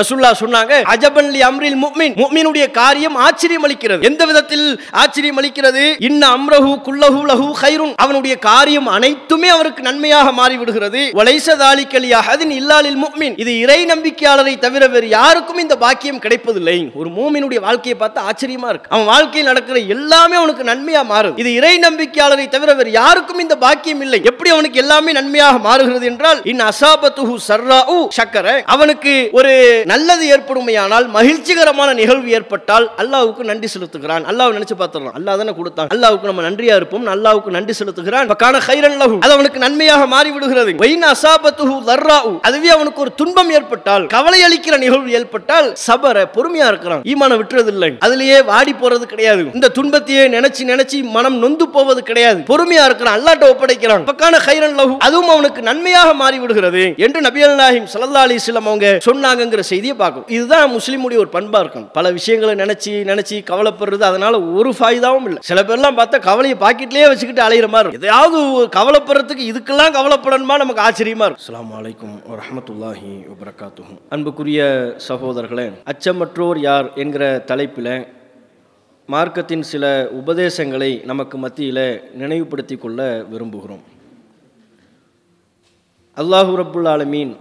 ரசுல்லா சொன்னாங்க அஜபன்லி அம்ரில் முக்மின் முக்மினுடைய காரியம் ஆச்சரியம் அளிக்கிறது எந்த விதத்தில் ஆச்சரியம் அளிக்கிறது இன்ன அம்ரஹு குல்லஹு லஹு ஹைருன் அவனுடைய காரியம் அனைத்துமே அவருக்கு நன்மையாக மாறிவிடுகிறது வலைசதாலி அதன் இல்லாலில் முக்மின் இது இறை நம்பிக்கையாளரை தவிர வேறு யாருக்கும் இந்த பாக்கியம் கிடைப்பதில்லை ஒரு மூமினுடைய வாழ்க்கையை பார்த்து ஆச்சரியமா இருக்கு அவன் வாழ்க்கையில் நடக்கிற எல்லாமே அவனுக்கு நன்மையா மாறும் இது இறை நம்பிக்கையாளரை தவிர வேறு யாருக்கும் இந்த பாக்கியம் இல்லை எப்படி அவனுக்கு எல்லாமே நன்மையாக மாறுகிறது என்றால் இன் அசாபத்துஹு சர்ரா சக்கர அவனுக்கு ஒரு நல்லது ஏற்படுமையானால் மகிழ்ச்சிகரமான நிகழ்வு ஏற்பட்டால் அல்லாவுக்கு நன்றி செலுத்துகிறான் அல்லாவை நினைச்சு பார்த்துடலாம் அல்லா தானே கொடுத்தான் அல்லாவுக்கு நம்ம நன்றியா இருப்போம் அல்லாவுக்கு நன்றி செலுத்துகிறான் காண ஹைரன் லகு அது அவனுக்கு நன்மையாக மாறி விடுகிறது வைன் அசாபத்துஹு தர்ராவு அதுவே அவனுக்கு ஒரு துன்பம் ஏற்பட்டால் கவலை அளிக்கிற நிகழ்வு ஏற்பட்டால் சபர பொறுமையா இருக்கிறான் ஈமான விட்டுறது இல்லை அதுலயே வாடி போறது கிடையாது இந்த துன்பத்தையே நினைச்சு நினைச்சு மனம் நொந்து போவது கிடையாது பொறுமையா இருக்கிறான் அல்லாட்ட ஒப்படைக்கிறான் பக்கான ஹைரன் லகு அதுவும் அவனுக்கு நன்மையாக மாறி விடுகிறது என்று நபியல் நாஹிம் சல்லா அலிஸ்லாம் அவங்க சொன்னாங்கிற செய்தி செய்தியை பார்க்கும் இதுதான் முஸ்லீமுடைய ஒரு பண்பாக இருக்கும் பல விஷயங்களை நினச்சி நினச்சி கவலைப்படுறது அதனால் ஒரு ஃபாய்தாவும் இல்லை சில பேர்லாம் பார்த்தா கவலையை பாக்கெட்லேயே வச்சுக்கிட்டு அலையிற மாதிரி இருக்கும் எதையாவது கவலைப்படுறதுக்கு இதுக்கெல்லாம் கவலைப்படணுமா நமக்கு ஆச்சரியமாக இருக்கும் அஸ்லாம் வலைக்கும் வரமத்துல்லாஹி வபரகாத்துகும் அன்புக்குரிய சகோதரர்களே அச்சமற்றோர் யார் என்கிற தலைப்பில் மார்க்கத்தின் சில உபதேசங்களை நமக்கு மத்தியில் நினைவுபடுத்தி கொள்ள விரும்புகிறோம் அல்லாஹூ ரபுல் ஆலமீன்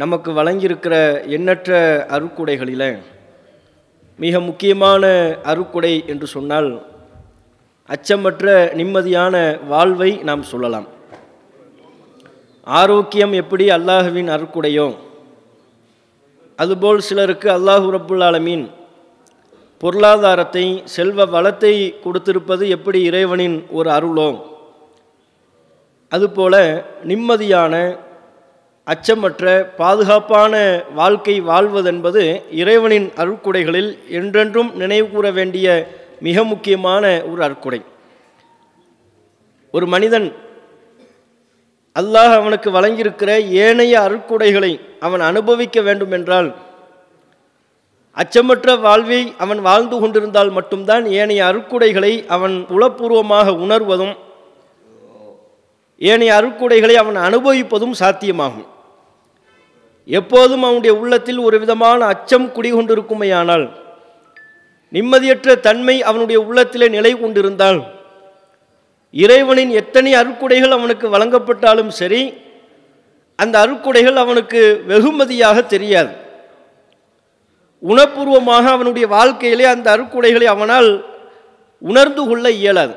நமக்கு வழங்கியிருக்கிற எண்ணற்ற அருக்குடைகளில் மிக முக்கியமான அருக்குடை என்று சொன்னால் அச்சமற்ற நிம்மதியான வாழ்வை நாம் சொல்லலாம் ஆரோக்கியம் எப்படி அல்லாஹுவின் அருக்குடையோ அதுபோல் சிலருக்கு அல்லாஹு ரப்புல் பொருளாதாரத்தை செல்வ வளத்தை கொடுத்திருப்பது எப்படி இறைவனின் ஒரு அருளோ அதுபோல நிம்மதியான அச்சமற்ற பாதுகாப்பான வாழ்க்கை வாழ்வதென்பது இறைவனின் அருக்குடைகளில் என்றென்றும் நினைவு கூற வேண்டிய மிக முக்கியமான ஒரு அற்குடை ஒரு மனிதன் அல்லாஹ் அவனுக்கு வழங்கியிருக்கிற ஏனைய அருட்குடைகளை அவன் அனுபவிக்க வேண்டும் என்றால் அச்சமற்ற வாழ்வை அவன் வாழ்ந்து கொண்டிருந்தால் மட்டும்தான் ஏனைய அருக்குடைகளை அவன் உளப்பூர்வமாக உணர்வதும் ஏனைய அருக்குடைகளை அவன் அனுபவிப்பதும் சாத்தியமாகும் எப்போதும் அவனுடைய உள்ளத்தில் ஒரு விதமான அச்சம் குடிகொண்டிருக்குமையானால் நிம்மதியற்ற தன்மை அவனுடைய உள்ளத்திலே நிலை கொண்டிருந்தால் இறைவனின் எத்தனை அருக்குடைகள் அவனுக்கு வழங்கப்பட்டாலும் சரி அந்த அருக்குடைகள் அவனுக்கு வெகுமதியாக தெரியாது உணப்பூர்வமாக அவனுடைய வாழ்க்கையிலே அந்த அருக்குடைகளை அவனால் உணர்ந்து கொள்ள இயலாது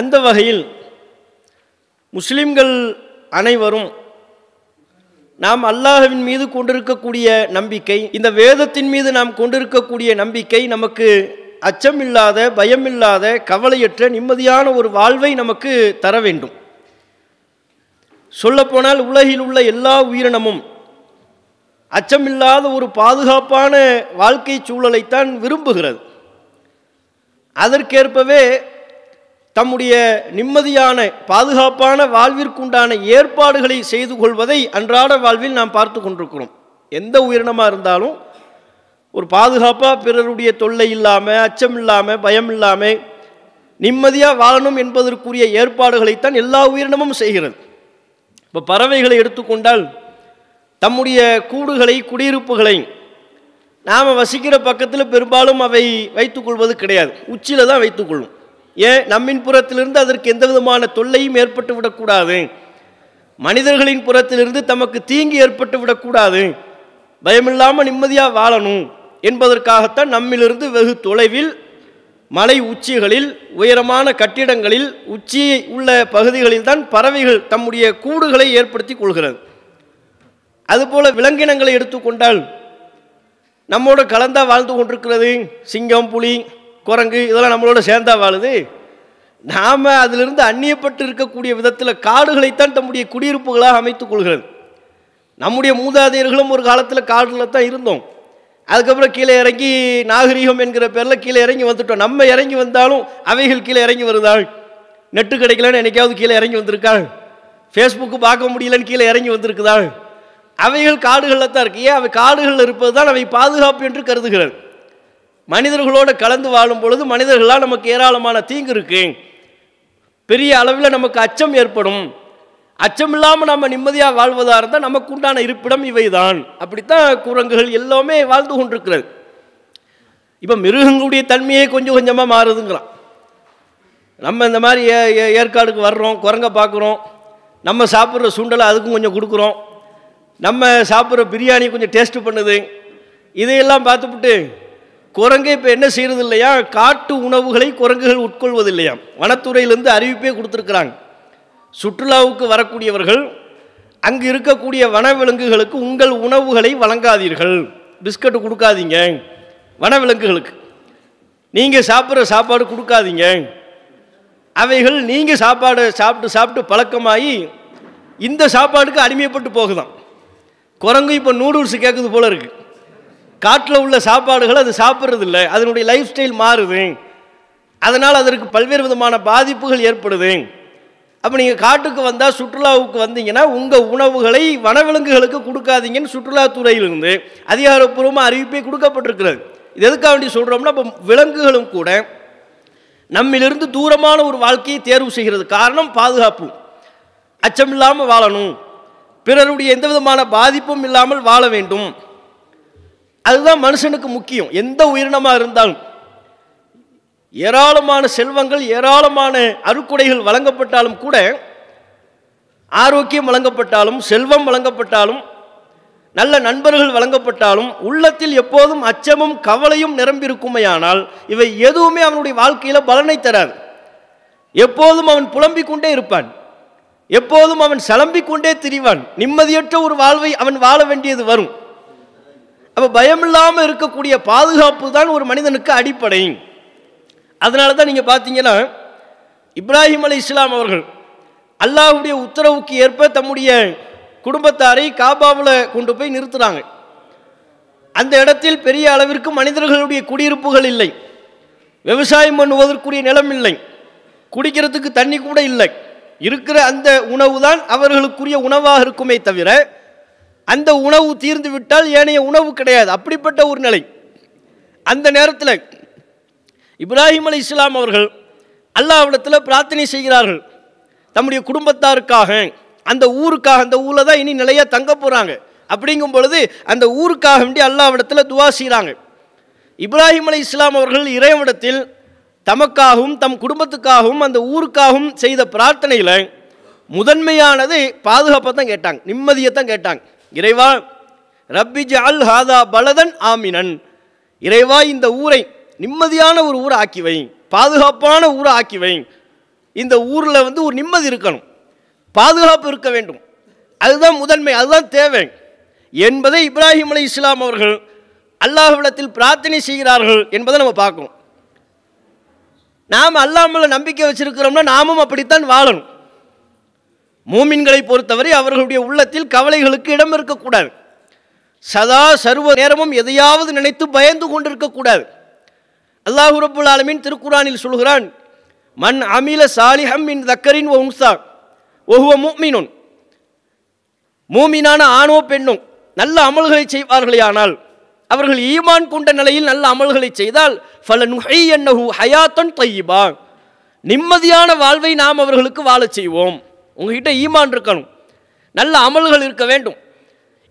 அந்த வகையில் முஸ்லிம்கள் அனைவரும் நாம் அல்லாஹவின் மீது கொண்டிருக்கக்கூடிய நம்பிக்கை இந்த வேதத்தின் மீது நாம் கொண்டிருக்கக்கூடிய நம்பிக்கை நமக்கு அச்சமில்லாத பயமில்லாத கவலையற்ற நிம்மதியான ஒரு வாழ்வை நமக்கு தர வேண்டும் சொல்லப்போனால் உலகில் உள்ள எல்லா உயிரினமும் அச்சமில்லாத ஒரு பாதுகாப்பான வாழ்க்கை சூழலைத்தான் விரும்புகிறது அதற்கேற்பவே தம்முடைய நிம்மதியான பாதுகாப்பான வாழ்விற்குண்டான ஏற்பாடுகளை செய்து கொள்வதை அன்றாட வாழ்வில் நாம் பார்த்து கொண்டிருக்கிறோம் எந்த உயிரினமாக இருந்தாலும் ஒரு பாதுகாப்பாக பிறருடைய தொல்லை இல்லாமல் அச்சம் இல்லாமல் பயம் இல்லாமல் நிம்மதியாக வாழணும் என்பதற்குரிய ஏற்பாடுகளைத்தான் எல்லா உயிரினமும் செய்கிறது இப்போ பறவைகளை எடுத்துக்கொண்டால் தம்முடைய கூடுகளை குடியிருப்புகளை நாம் வசிக்கிற பக்கத்தில் பெரும்பாலும் அவை வைத்துக்கொள்வது கிடையாது உச்சியில் தான் வைத்துக்கொள்ளும் ஏன் நம்மின் புறத்திலிருந்து அதற்கு எந்த விதமான தொல்லையும் ஏற்பட்டு விடக்கூடாது மனிதர்களின் புறத்திலிருந்து தமக்கு தீங்கு ஏற்பட்டு விடக்கூடாது பயமில்லாமல் நிம்மதியாக வாழணும் என்பதற்காகத்தான் நம்மிலிருந்து வெகு தொலைவில் மலை உச்சிகளில் உயரமான கட்டிடங்களில் உச்சி உள்ள பகுதிகளில் தான் பறவைகள் தம்முடைய கூடுகளை ஏற்படுத்தி கொள்கிறது அதுபோல் விலங்கினங்களை எடுத்துக்கொண்டால் நம்மோட கலந்தா வாழ்ந்து கொண்டிருக்கிறது சிங்கம் புலி குரங்கு இதெல்லாம் நம்மளோட சேர்ந்தா வாழுது நாம் அதிலிருந்து அந்நியப்பட்டு இருக்கக்கூடிய விதத்தில் காடுகளைத்தான் தம்முடைய குடியிருப்புகளாக அமைத்துக் கொள்கிறது நம்முடைய மூதாதையர்களும் ஒரு காலத்தில் காடுகளில் தான் இருந்தோம் அதுக்கப்புறம் கீழே இறங்கி நாகரீகம் என்கிற பேரில் கீழே இறங்கி வந்துட்டோம் நம்ம இறங்கி வந்தாலும் அவைகள் கீழே இறங்கி வருதாள் நெட்டு கிடைக்கலன்னு என்னைக்காவது கீழே இறங்கி வந்திருக்காள் ஃபேஸ்புக்கு பார்க்க முடியலன்னு கீழே இறங்கி வந்திருக்குதாள் அவைகள் காடுகளில் தான் இருக்கு ஏன் அவை காடுகளில் இருப்பது தான் அவை பாதுகாப்பு என்று கருதுகிறது மனிதர்களோடு கலந்து வாழும் பொழுது மனிதர்களால் நமக்கு ஏராளமான தீங்கு இருக்குது பெரிய அளவில் நமக்கு அச்சம் ஏற்படும் அச்சம் இல்லாமல் நம்ம நிம்மதியாக வாழ்வதாக இருந்தால் நமக்கு உண்டான இருப்பிடம் இவை தான் அப்படித்தான் குரங்குகள் எல்லாமே வாழ்ந்து கொண்டிருக்கிறது இப்போ மிருகங்களுடைய தன்மையே கொஞ்சம் கொஞ்சமாக மாறுதுங்கிறான் நம்ம இந்த மாதிரி ஏ ஏற்காடுக்கு வர்றோம் குரங்கை பார்க்குறோம் நம்ம சாப்பிட்ற சுண்டலை அதுக்கும் கொஞ்சம் கொடுக்குறோம் நம்ம சாப்பிட்ற பிரியாணி கொஞ்சம் டேஸ்ட்டு பண்ணுது இதையெல்லாம் பார்த்துப்புட்டு குரங்கே இப்போ என்ன செய்கிறது இல்லையா காட்டு உணவுகளை குரங்குகள் உட்கொள்வதில்லையா வனத்துறையிலேருந்து அறிவிப்பே கொடுத்துருக்குறாங்க சுற்றுலாவுக்கு வரக்கூடியவர்கள் அங்கு இருக்கக்கூடிய வனவிலங்குகளுக்கு உங்கள் உணவுகளை வழங்காதீர்கள் பிஸ்கட்டு கொடுக்காதீங்க வனவிலங்குகளுக்கு நீங்கள் சாப்பிட்ற சாப்பாடு கொடுக்காதீங்க அவைகள் நீங்கள் சாப்பாடு சாப்பிட்டு சாப்பிட்டு பழக்கமாகி இந்த சாப்பாடுக்கு அடிமைப்பட்டு போகுதான் குரங்கு இப்போ நூடுல்ஸ் கேட்குது போல இருக்குது காட்டில் உள்ள சாப்பாடுகள் அது சாப்பிட்றது இல்லை அதனுடைய லைஃப் ஸ்டைல் மாறுது அதனால் அதற்கு பல்வேறு விதமான பாதிப்புகள் ஏற்படுது அப்போ நீங்கள் காட்டுக்கு வந்தால் சுற்றுலாவுக்கு வந்தீங்கன்னா உங்கள் உணவுகளை வனவிலங்குகளுக்கு கொடுக்காதீங்கன்னு சுற்றுலாத்துறையிலிருந்து அதிகாரப்பூர்வமாக அறிவிப்பே கொடுக்கப்பட்டிருக்கிறது இது எதுக்காக வேண்டி சொல்கிறோம்னா இப்போ விலங்குகளும் கூட நம்மிலிருந்து தூரமான ஒரு வாழ்க்கையை தேர்வு செய்கிறது காரணம் பாதுகாப்பு அச்சமில்லாமல் வாழணும் பிறருடைய எந்த விதமான பாதிப்பும் இல்லாமல் வாழ வேண்டும் அதுதான் மனுஷனுக்கு முக்கியம் எந்த உயிரினமாக இருந்தாலும் ஏராளமான செல்வங்கள் ஏராளமான அறுக்குடைகள் வழங்கப்பட்டாலும் கூட ஆரோக்கியம் வழங்கப்பட்டாலும் செல்வம் வழங்கப்பட்டாலும் நல்ல நண்பர்கள் வழங்கப்பட்டாலும் உள்ளத்தில் எப்போதும் அச்சமும் கவலையும் நிரம்பியிருக்குமையானால் இவை எதுவுமே அவனுடைய வாழ்க்கையில் பலனை தராது எப்போதும் அவன் புலம்பிக் கொண்டே இருப்பான் எப்போதும் அவன் சலம்பிக் கொண்டே திரிவான் நிம்மதியற்ற ஒரு வாழ்வை அவன் வாழ வேண்டியது வரும் அப்போ பயம் இல்லாமல் இருக்கக்கூடிய பாதுகாப்பு தான் ஒரு மனிதனுக்கு அடிப்படை அதனால தான் நீங்கள் பார்த்தீங்கன்னா இப்ராஹிம் அலி இஸ்லாம் அவர்கள் அல்லாஹுடைய உத்தரவுக்கு ஏற்ப தம்முடைய குடும்பத்தாரை காபாவில் கொண்டு போய் நிறுத்துகிறாங்க அந்த இடத்தில் பெரிய அளவிற்கு மனிதர்களுடைய குடியிருப்புகள் இல்லை விவசாயம் பண்ணுவதற்குரிய நிலம் இல்லை குடிக்கிறதுக்கு தண்ணி கூட இல்லை இருக்கிற அந்த உணவு தான் அவர்களுக்குரிய உணவாக இருக்குமே தவிர அந்த உணவு தீர்ந்து விட்டால் ஏனைய உணவு கிடையாது அப்படிப்பட்ட ஒரு நிலை அந்த நேரத்தில் இப்ராஹிம் அலி இஸ்லாம் அவர்கள் அல்லாவிடத்தில் பிரார்த்தனை செய்கிறார்கள் தம்முடைய குடும்பத்தாருக்காக அந்த ஊருக்காக அந்த ஊரில் தான் இனி நிலையாக தங்க போகிறாங்க அப்படிங்கும் பொழுது அந்த ஊருக்காக வேண்டி அல்லாவிடத்தில் துவா செய்கிறாங்க இப்ராஹிம் அலி இஸ்லாம் அவர்கள் இறைவிடத்தில் தமக்காகவும் தம் குடும்பத்துக்காகவும் அந்த ஊருக்காகவும் செய்த பிரார்த்தனையில் முதன்மையானது பாதுகாப்பை தான் கேட்டாங்க நிம்மதியை தான் கேட்டாங்க இறைவா ரப்பி ஜல் ஹாதா பலதன் ஆமினன் இறைவா இந்த ஊரை நிம்மதியான ஒரு ஊரை ஆக்கி வை பாதுகாப்பான ஊரை ஆக்கி வை இந்த ஊரில் வந்து ஒரு நிம்மதி இருக்கணும் பாதுகாப்பு இருக்க வேண்டும் அதுதான் முதன்மை அதுதான் தேவை என்பதை இப்ராஹிம் அலி இஸ்லாம் அவர்கள் அல்லாஹ்விடத்தில் பிரார்த்தனை செய்கிறார்கள் என்பதை நம்ம பார்க்கணும் நாம் அல்லாமல் நம்பிக்கை வச்சுருக்கிறோம்னா நாமும் அப்படித்தான் வாழணும் மூமின்களை பொறுத்தவரை அவர்களுடைய உள்ளத்தில் கவலைகளுக்கு இடம் இருக்கக்கூடாது சதா சர்வ நேரமும் எதையாவது நினைத்து பயந்து கொண்டிருக்கக்கூடாது அல்லாஹு ரபுல் ஆலமின் திருக்குறானில் சொல்கிறான் மண் அமில சாலிஹம் இன் தக்கரின் ஒன்சா உன்சா ஒஹுவ மூமினான ஆணோ பெண்ணும் நல்ல அமல்களை செய்வார்களே ஆனால் அவர்கள் ஈமான் கொண்ட நிலையில் நல்ல அமல்களை செய்தால் பல நுகை என்னஹு ஹயாத்தன் தையிபா நிம்மதியான வாழ்வை நாம் அவர்களுக்கு வாழச் செய்வோம் உங்ககிட்ட ஈமான் இருக்கணும் நல்ல அமல்கள் இருக்க வேண்டும்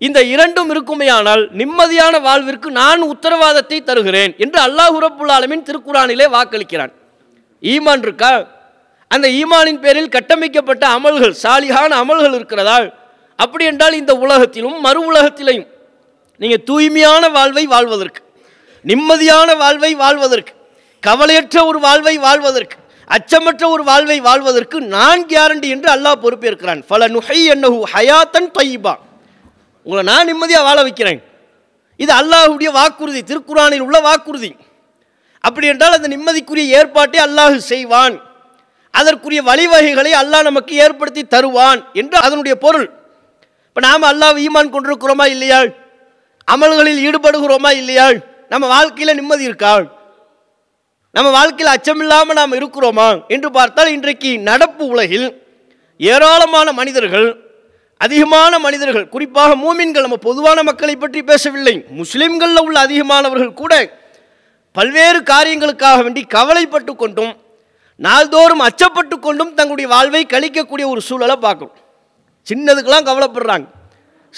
இந்த இரண்டும் ஆனால் நிம்மதியான வாழ்விற்கு நான் உத்தரவாதத்தை தருகிறேன் என்று அல்லாஹ் ரப்புல் திருக்குறானிலே வாக்களிக்கிறான் ஈமான் இருக்கா அந்த ஈமானின் பேரில் கட்டமைக்கப்பட்ட அமல்கள் சாலிகான அமல்கள் இருக்கிறதால் அப்படி என்றால் இந்த உலகத்திலும் மறு உலகத்திலையும் நீங்கள் தூய்மையான வாழ்வை வாழ்வதற்கு நிம்மதியான வாழ்வை வாழ்வதற்கு கவலையற்ற ஒரு வாழ்வை வாழ்வதற்கு அச்சமற்ற ஒரு வாழ்வை வாழ்வதற்கு நான் கேரண்டி என்று அல்லாஹ் பொறுப்பேற்கிறான் பல நுகை என்னஹு ஹயாத்தன் தைபா உங்களை நான் நிம்மதியாக வாழ வைக்கிறேன் இது அல்லாஹுடைய வாக்குறுதி திருக்குறானில் உள்ள வாக்குறுதி அப்படி என்றால் அந்த நிம்மதிக்குரிய ஏற்பாட்டை அல்லாஹு செய்வான் அதற்குரிய வழிவகைகளை அல்லாஹ் நமக்கு ஏற்படுத்தி தருவான் என்று அதனுடைய பொருள் இப்போ நாம் அல்லாஹ் ஈமான் கொண்டிருக்கிறோமா இல்லையாள் அமல்களில் ஈடுபடுகிறோமா இல்லையாள் நம்ம வாழ்க்கையில் நிம்மதி இருக்காள் நம்ம வாழ்க்கையில் அச்சமில்லாமல் நாம் இருக்கிறோமா என்று பார்த்தால் இன்றைக்கு நடப்பு உலகில் ஏராளமான மனிதர்கள் அதிகமான மனிதர்கள் குறிப்பாக மூமின்கள் நம்ம பொதுவான மக்களை பற்றி பேசவில்லை முஸ்லீம்களில் உள்ள அதிகமானவர்கள் கூட பல்வேறு காரியங்களுக்காக வேண்டி கவலைப்பட்டு கொண்டும் நாள்தோறும் அச்சப்பட்டு கொண்டும் தங்களுடைய வாழ்வை கழிக்கக்கூடிய ஒரு சூழலை பார்க்கணும் சின்னதுக்கெல்லாம் கவலைப்படுறாங்க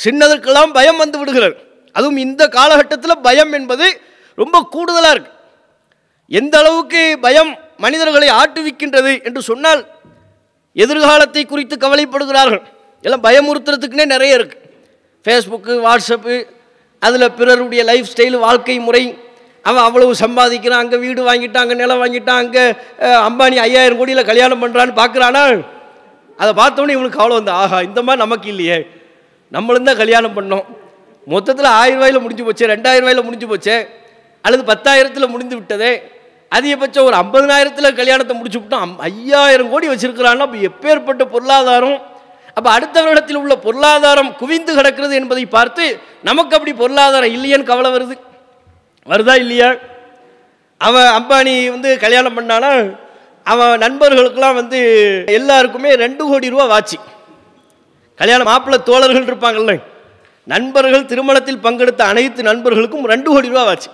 சின்னதுக்கெல்லாம் பயம் வந்து விடுகிறார் அதுவும் இந்த காலகட்டத்தில் பயம் என்பது ரொம்ப கூடுதலாக இருக்குது எந்த அளவுக்கு பயம் மனிதர்களை ஆட்டுவிக்கின்றது என்று சொன்னால் எதிர்காலத்தை குறித்து கவலைப்படுகிறார்கள் எல்லாம் பயமுறுத்துறதுக்குன்னே நிறைய இருக்குது ஃபேஸ்புக்கு வாட்ஸ்அப்பு அதில் பிறருடைய லைஃப் ஸ்டைலு வாழ்க்கை முறை அவன் அவ்வளவு சம்பாதிக்கிறான் அங்கே வீடு வாங்கிட்டான் அங்கே நிலம் வாங்கிட்டான் அங்கே அம்பானி ஐயாயிரம் கோடியில் கல்யாணம் பண்ணுறான்னு பார்க்குறானா அதை பார்த்தோன்னே இவனுக்கு அவ்வளோ வந்து ஆஹா இந்த மாதிரி நமக்கு இல்லையே நம்மளும் தான் கல்யாணம் பண்ணோம் மொத்தத்தில் ஆயிரம் ரூபாயில் முடிஞ்சு போச்சு ரெண்டாயிரம் ரூபாயில் முடிஞ்சு போச்சு அல்லது பத்தாயிரத்தில் முடிந்து விட்டதே அதிகபட்சம் ஒரு ஐம்பதனாயிரத்தில் கல்யாணத்தை முடிச்சு விட்டோம் ஐயாயிரம் கோடி வச்சுருக்கிறான்னா அப்போ எப்பேற்பட்ட பொருளாதாரம் அப்போ அடுத்த வருடத்தில் உள்ள பொருளாதாரம் குவிந்து கிடக்கிறது என்பதை பார்த்து நமக்கு அப்படி பொருளாதாரம் இல்லையேன்னு கவலை வருது வருதா இல்லையா அவன் அம்பானி வந்து கல்யாணம் பண்ணானா அவன் நண்பர்களுக்கெல்லாம் வந்து எல்லாருக்குமே ரெண்டு கோடி ரூபா வாச்சு கல்யாணம் மாப்பிள்ளை தோழர்கள் இருப்பாங்கல்ல நண்பர்கள் திருமணத்தில் பங்கெடுத்த அனைத்து நண்பர்களுக்கும் ரெண்டு கோடி ரூபா வாச்சு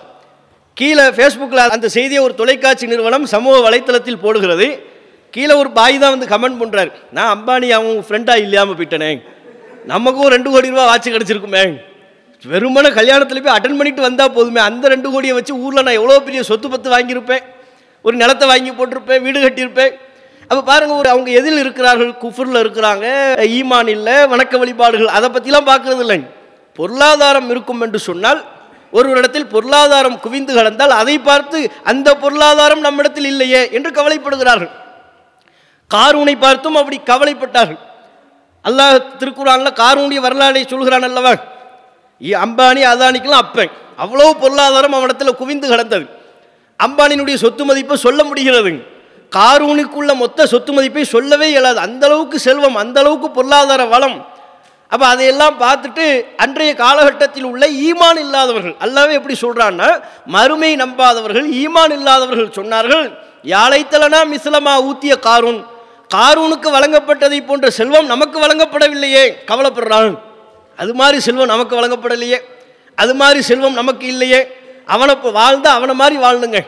கீழே ஃபேஸ்புக்கில் அந்த செய்தியை ஒரு தொலைக்காட்சி நிறுவனம் சமூக வலைத்தளத்தில் போடுகிறது கீழே ஒரு பாய் தான் வந்து கமெண்ட் பண்ணுறாரு நான் அம்பானி அவன் ஃப்ரெண்டாக இல்லாமல் போயிட்டனே நமக்கும் ரெண்டு கோடி ரூபா வாட்சி கிடச்சிருக்குமே வெறுமன கல்யாணத்தில் போய் அட்டன் பண்ணிட்டு வந்தால் போதுமே அந்த ரெண்டு கோடியை வச்சு ஊரில் நான் எவ்வளோ பெரிய சொத்து பத்து வாங்கியிருப்பேன் ஒரு நிலத்தை வாங்கி போட்டிருப்பேன் வீடு கட்டியிருப்பேன் அப்போ பாருங்கள் ஒரு அவங்க எதில் இருக்கிறார்கள் குஃபரில் இருக்கிறாங்க ஈமான் இல்லை வணக்க வழிபாடுகள் அதை பற்றிலாம் பார்க்குறது இல்லைங்க பொருளாதாரம் இருக்கும் என்று சொன்னால் ஒருவரிடத்தில் பொருளாதாரம் குவிந்து கலந்தால் அதை பார்த்து அந்த பொருளாதாரம் நம்மிடத்தில் இல்லையே என்று கவலைப்படுகிறார்கள் காரூனை பார்த்தும் அப்படி கவலைப்பட்டார்கள் அல்லாஹ் திருக்குறான்ல காரூனுடைய வரலாறை சொல்கிறான் அல்லவா அம்பானி அதானிக்கெல்லாம் அப்பன் அவ்வளோ பொருளாதாரம் அவனிடத்தில் குவிந்து கிடந்தது அம்பானியினுடைய சொத்து மதிப்பை சொல்ல முடிகிறது காரூனுக்குள்ள மொத்த சொத்து மதிப்பை சொல்லவே இயலாது அந்தளவுக்கு செல்வம் அந்தளவுக்கு பொருளாதார வளம் அப்போ அதையெல்லாம் பார்த்துட்டு அன்றைய காலகட்டத்தில் உள்ள ஈமான் இல்லாதவர்கள் அல்லாவே எப்படி சொல்கிறான்னா மறுமை நம்பாதவர்கள் ஈமான் இல்லாதவர்கள் சொன்னார்கள் யாழைத்தலனா மிஸ்லமா ஊத்திய காரூன் காரூனுக்கு வழங்கப்பட்டதை போன்ற செல்வம் நமக்கு வழங்கப்படவில்லையே கவலைப்படுறான் அது மாதிரி செல்வம் நமக்கு வழங்கப்படலையே அது மாதிரி செல்வம் நமக்கு இல்லையே அவனை இப்போ வாழ்ந்தால் அவனை மாதிரி வாழணுங்க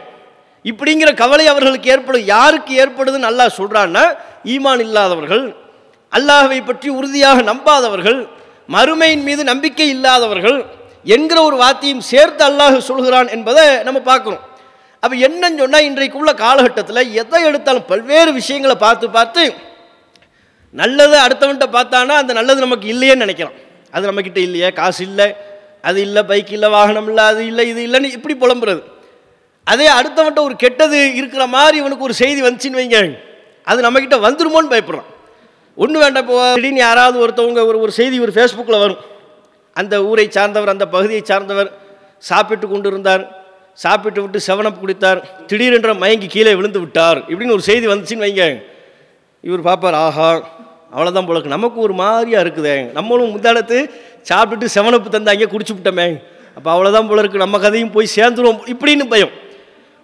இப்படிங்கிற கவலை அவர்களுக்கு ஏற்படும் யாருக்கு ஏற்படுதுன்னு நல்லா சொல்கிறான்னா ஈமான் இல்லாதவர்கள் அல்லாஹவை பற்றி உறுதியாக நம்பாதவர்கள் மறுமையின் மீது நம்பிக்கை இல்லாதவர்கள் என்கிற ஒரு வார்த்தையும் சேர்த்து அல்லாஹ் சொல்கிறான் என்பதை நம்ம பார்க்குறோம் அப்போ என்னன்னு சொன்னால் இன்றைக்குள்ள காலகட்டத்தில் எதை எடுத்தாலும் பல்வேறு விஷயங்களை பார்த்து பார்த்து நல்லதை அடுத்தவன்கிட்ட பார்த்தானா அந்த நல்லது நமக்கு இல்லையேன்னு நினைக்கிறோம் அது நம்மக்கிட்ட இல்லையே காசு இல்லை அது இல்லை பைக் இல்லை வாகனம் இல்லை அது இல்லை இது இல்லைன்னு இப்படி புலம்புறது அதே அடுத்தவன்கிட்ட ஒரு கெட்டது இருக்கிற மாதிரி இவனுக்கு ஒரு செய்தி வந்துச்சுன்னு வைங்க அது நம்மக்கிட்ட வந்துருமோன்னு பயப்படுறோம் ஒன்று வேண்டாம் போ திடீர்னு யாராவது ஒருத்தவங்க ஒரு ஒரு செய்தி ஒரு ஃபேஸ்புக்கில் வரும் அந்த ஊரை சார்ந்தவர் அந்த பகுதியை சார்ந்தவர் சாப்பிட்டு கொண்டு இருந்தார் சாப்பிட்டு விட்டு செவனப் குடித்தார் திடீரென்ற மயங்கி கீழே விழுந்து விட்டார் இப்படின்னு ஒரு செய்தி வந்துச்சுன்னு வைங்க இவர் பார்ப்பார் ஆஹா அவ்வளோதான் போலக்கு நமக்கு ஒரு மாதிரியாக இருக்குதே நம்மளும் முந்தாளத்து சாப்பிட்டுட்டு செவனப்பு தந்தாங்க குடிச்சு விட்டோமே அப்போ அவ்வளோதான் போல இருக்குது நம்ம கதையும் போய் சேர்ந்துருவோம் இப்படின்னு பயம்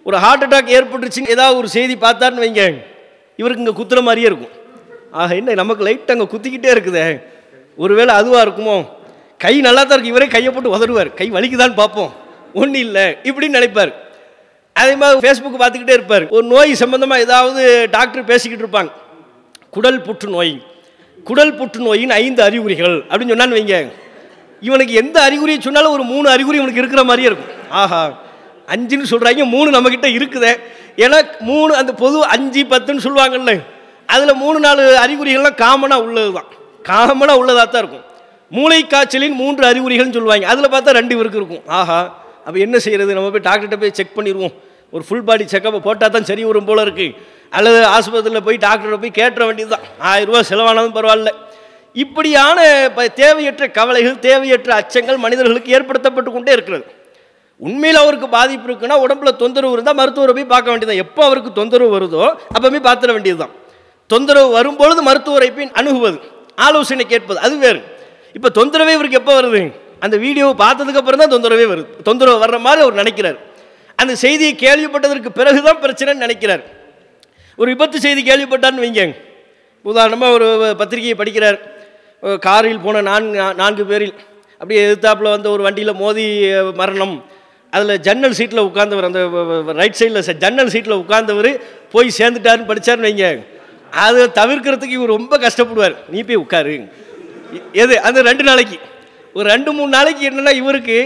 ஒரு ஹார்ட் அட்டாக் ஏற்பட்டுருச்சுன்னு ஏதாவது ஒரு செய்தி பார்த்தாருன்னு வைங்க இவருக்கு இங்கே குத்துற மாதிரியே இருக்கும் ஆக என்ன நமக்கு லைட் அங்கே குத்திக்கிட்டே இருக்குதே ஒருவேளை அதுவாக இருக்குமோ கை நல்லா தான் இருக்கும் இவரே கையை போட்டு உதடுவார் கை வலிக்குதான்னு பார்ப்போம் ஒன்றும் இல்லை இப்படின்னு நினைப்பார் அதே மாதிரி ஃபேஸ்புக் பார்த்துக்கிட்டே இருப்பார் ஒரு நோய் சம்மந்தமாக ஏதாவது டாக்டர் பேசிக்கிட்டு இருப்பாங்க குடல் புற்றுநோய் குடல் புற்றுநோயின் ஐந்து அறிகுறிகள் அப்படின்னு சொன்னான்னு வைங்க இவனுக்கு எந்த அறிகுறியை சொன்னாலும் ஒரு மூணு அறிகுறி இவனுக்கு இருக்கிற மாதிரியே இருக்கும் ஆஹா அஞ்சுன்னு சொல்கிறாங்க மூணு நம்மக்கிட்ட இருக்குதே ஏன்னா மூணு அந்த பொது அஞ்சு பத்துன்னு சொல்லுவாங்கல்ல அதில் மூணு நாலு அறிகுறிகள்லாம் காமனாக உள்ளது தான் காமனாக உள்ளதாக தான் இருக்கும் மூளை காய்ச்சலின் மூன்று அறிகுறிகள்னு சொல்லுவாங்க அதில் பார்த்தா ரெண்டு பேருக்கு இருக்கும் ஆஹா அப்போ என்ன செய்கிறது நம்ம போய் டாக்டர்கிட்ட போய் செக் பண்ணிடுவோம் ஒரு ஃபுல் பாடி செக்கப்பை போட்டால் தான் சரி வரும் போல் இருக்குது அல்லது ஆஸ்பத்திரியில் போய் டாக்டரை போய் கேட்ட வேண்டியது தான் ஆயிரரூபா செலவானாலும் பரவாயில்ல இப்படியான தேவையற்ற கவலைகள் தேவையற்ற அச்சங்கள் மனிதர்களுக்கு ஏற்படுத்தப்பட்டு கொண்டே இருக்கிறது உண்மையில் அவருக்கு பாதிப்பு இருக்குன்னா உடம்புல தொந்தரவு இருந்தால் மருத்துவரை போய் பார்க்க வேண்டியது தான் எப்போ அவருக்கு தொந்தரவு வருதோ அப்போ போய் பார்த்துட வேண்டியது தான் தொந்தரவு வரும்பொழுது மருத்துவரை பின் அணுகுவது ஆலோசனை கேட்பது அது வேறு இப்போ தொந்தரவே இவருக்கு எப்போ வருது அந்த வீடியோவை பார்த்ததுக்கப்புறம் தான் தொந்தரவே வருது தொந்தரவு வர்ற மாதிரி அவர் நினைக்கிறார் அந்த செய்தியை கேள்விப்பட்டதற்கு பிறகு தான் பிரச்சனைன்னு நினைக்கிறார் ஒரு விபத்து செய்தி கேள்விப்பட்டான்னு வைங்க உதாரணமாக ஒரு பத்திரிகையை படிக்கிறார் காரில் போன நான்கு நான்கு பேரில் அப்படியே எதிர்த்தாப்பில் வந்து ஒரு வண்டியில் மோதி மரணம் அதில் ஜன்னல் சீட்டில் உட்கார்ந்தவர் அந்த ரைட் சைடில் ஜன்னல் சீட்டில் உட்கார்ந்தவர் போய் சேர்ந்துட்டாருன்னு படித்தார்னு வைங்க அதை தவிர்க்கிறதுக்கு இவர் ரொம்ப கஷ்டப்படுவார் நீ போய் உட்காரு எது அந்த ரெண்டு நாளைக்கு ஒரு ரெண்டு மூணு நாளைக்கு என்னென்னா இவருக்கு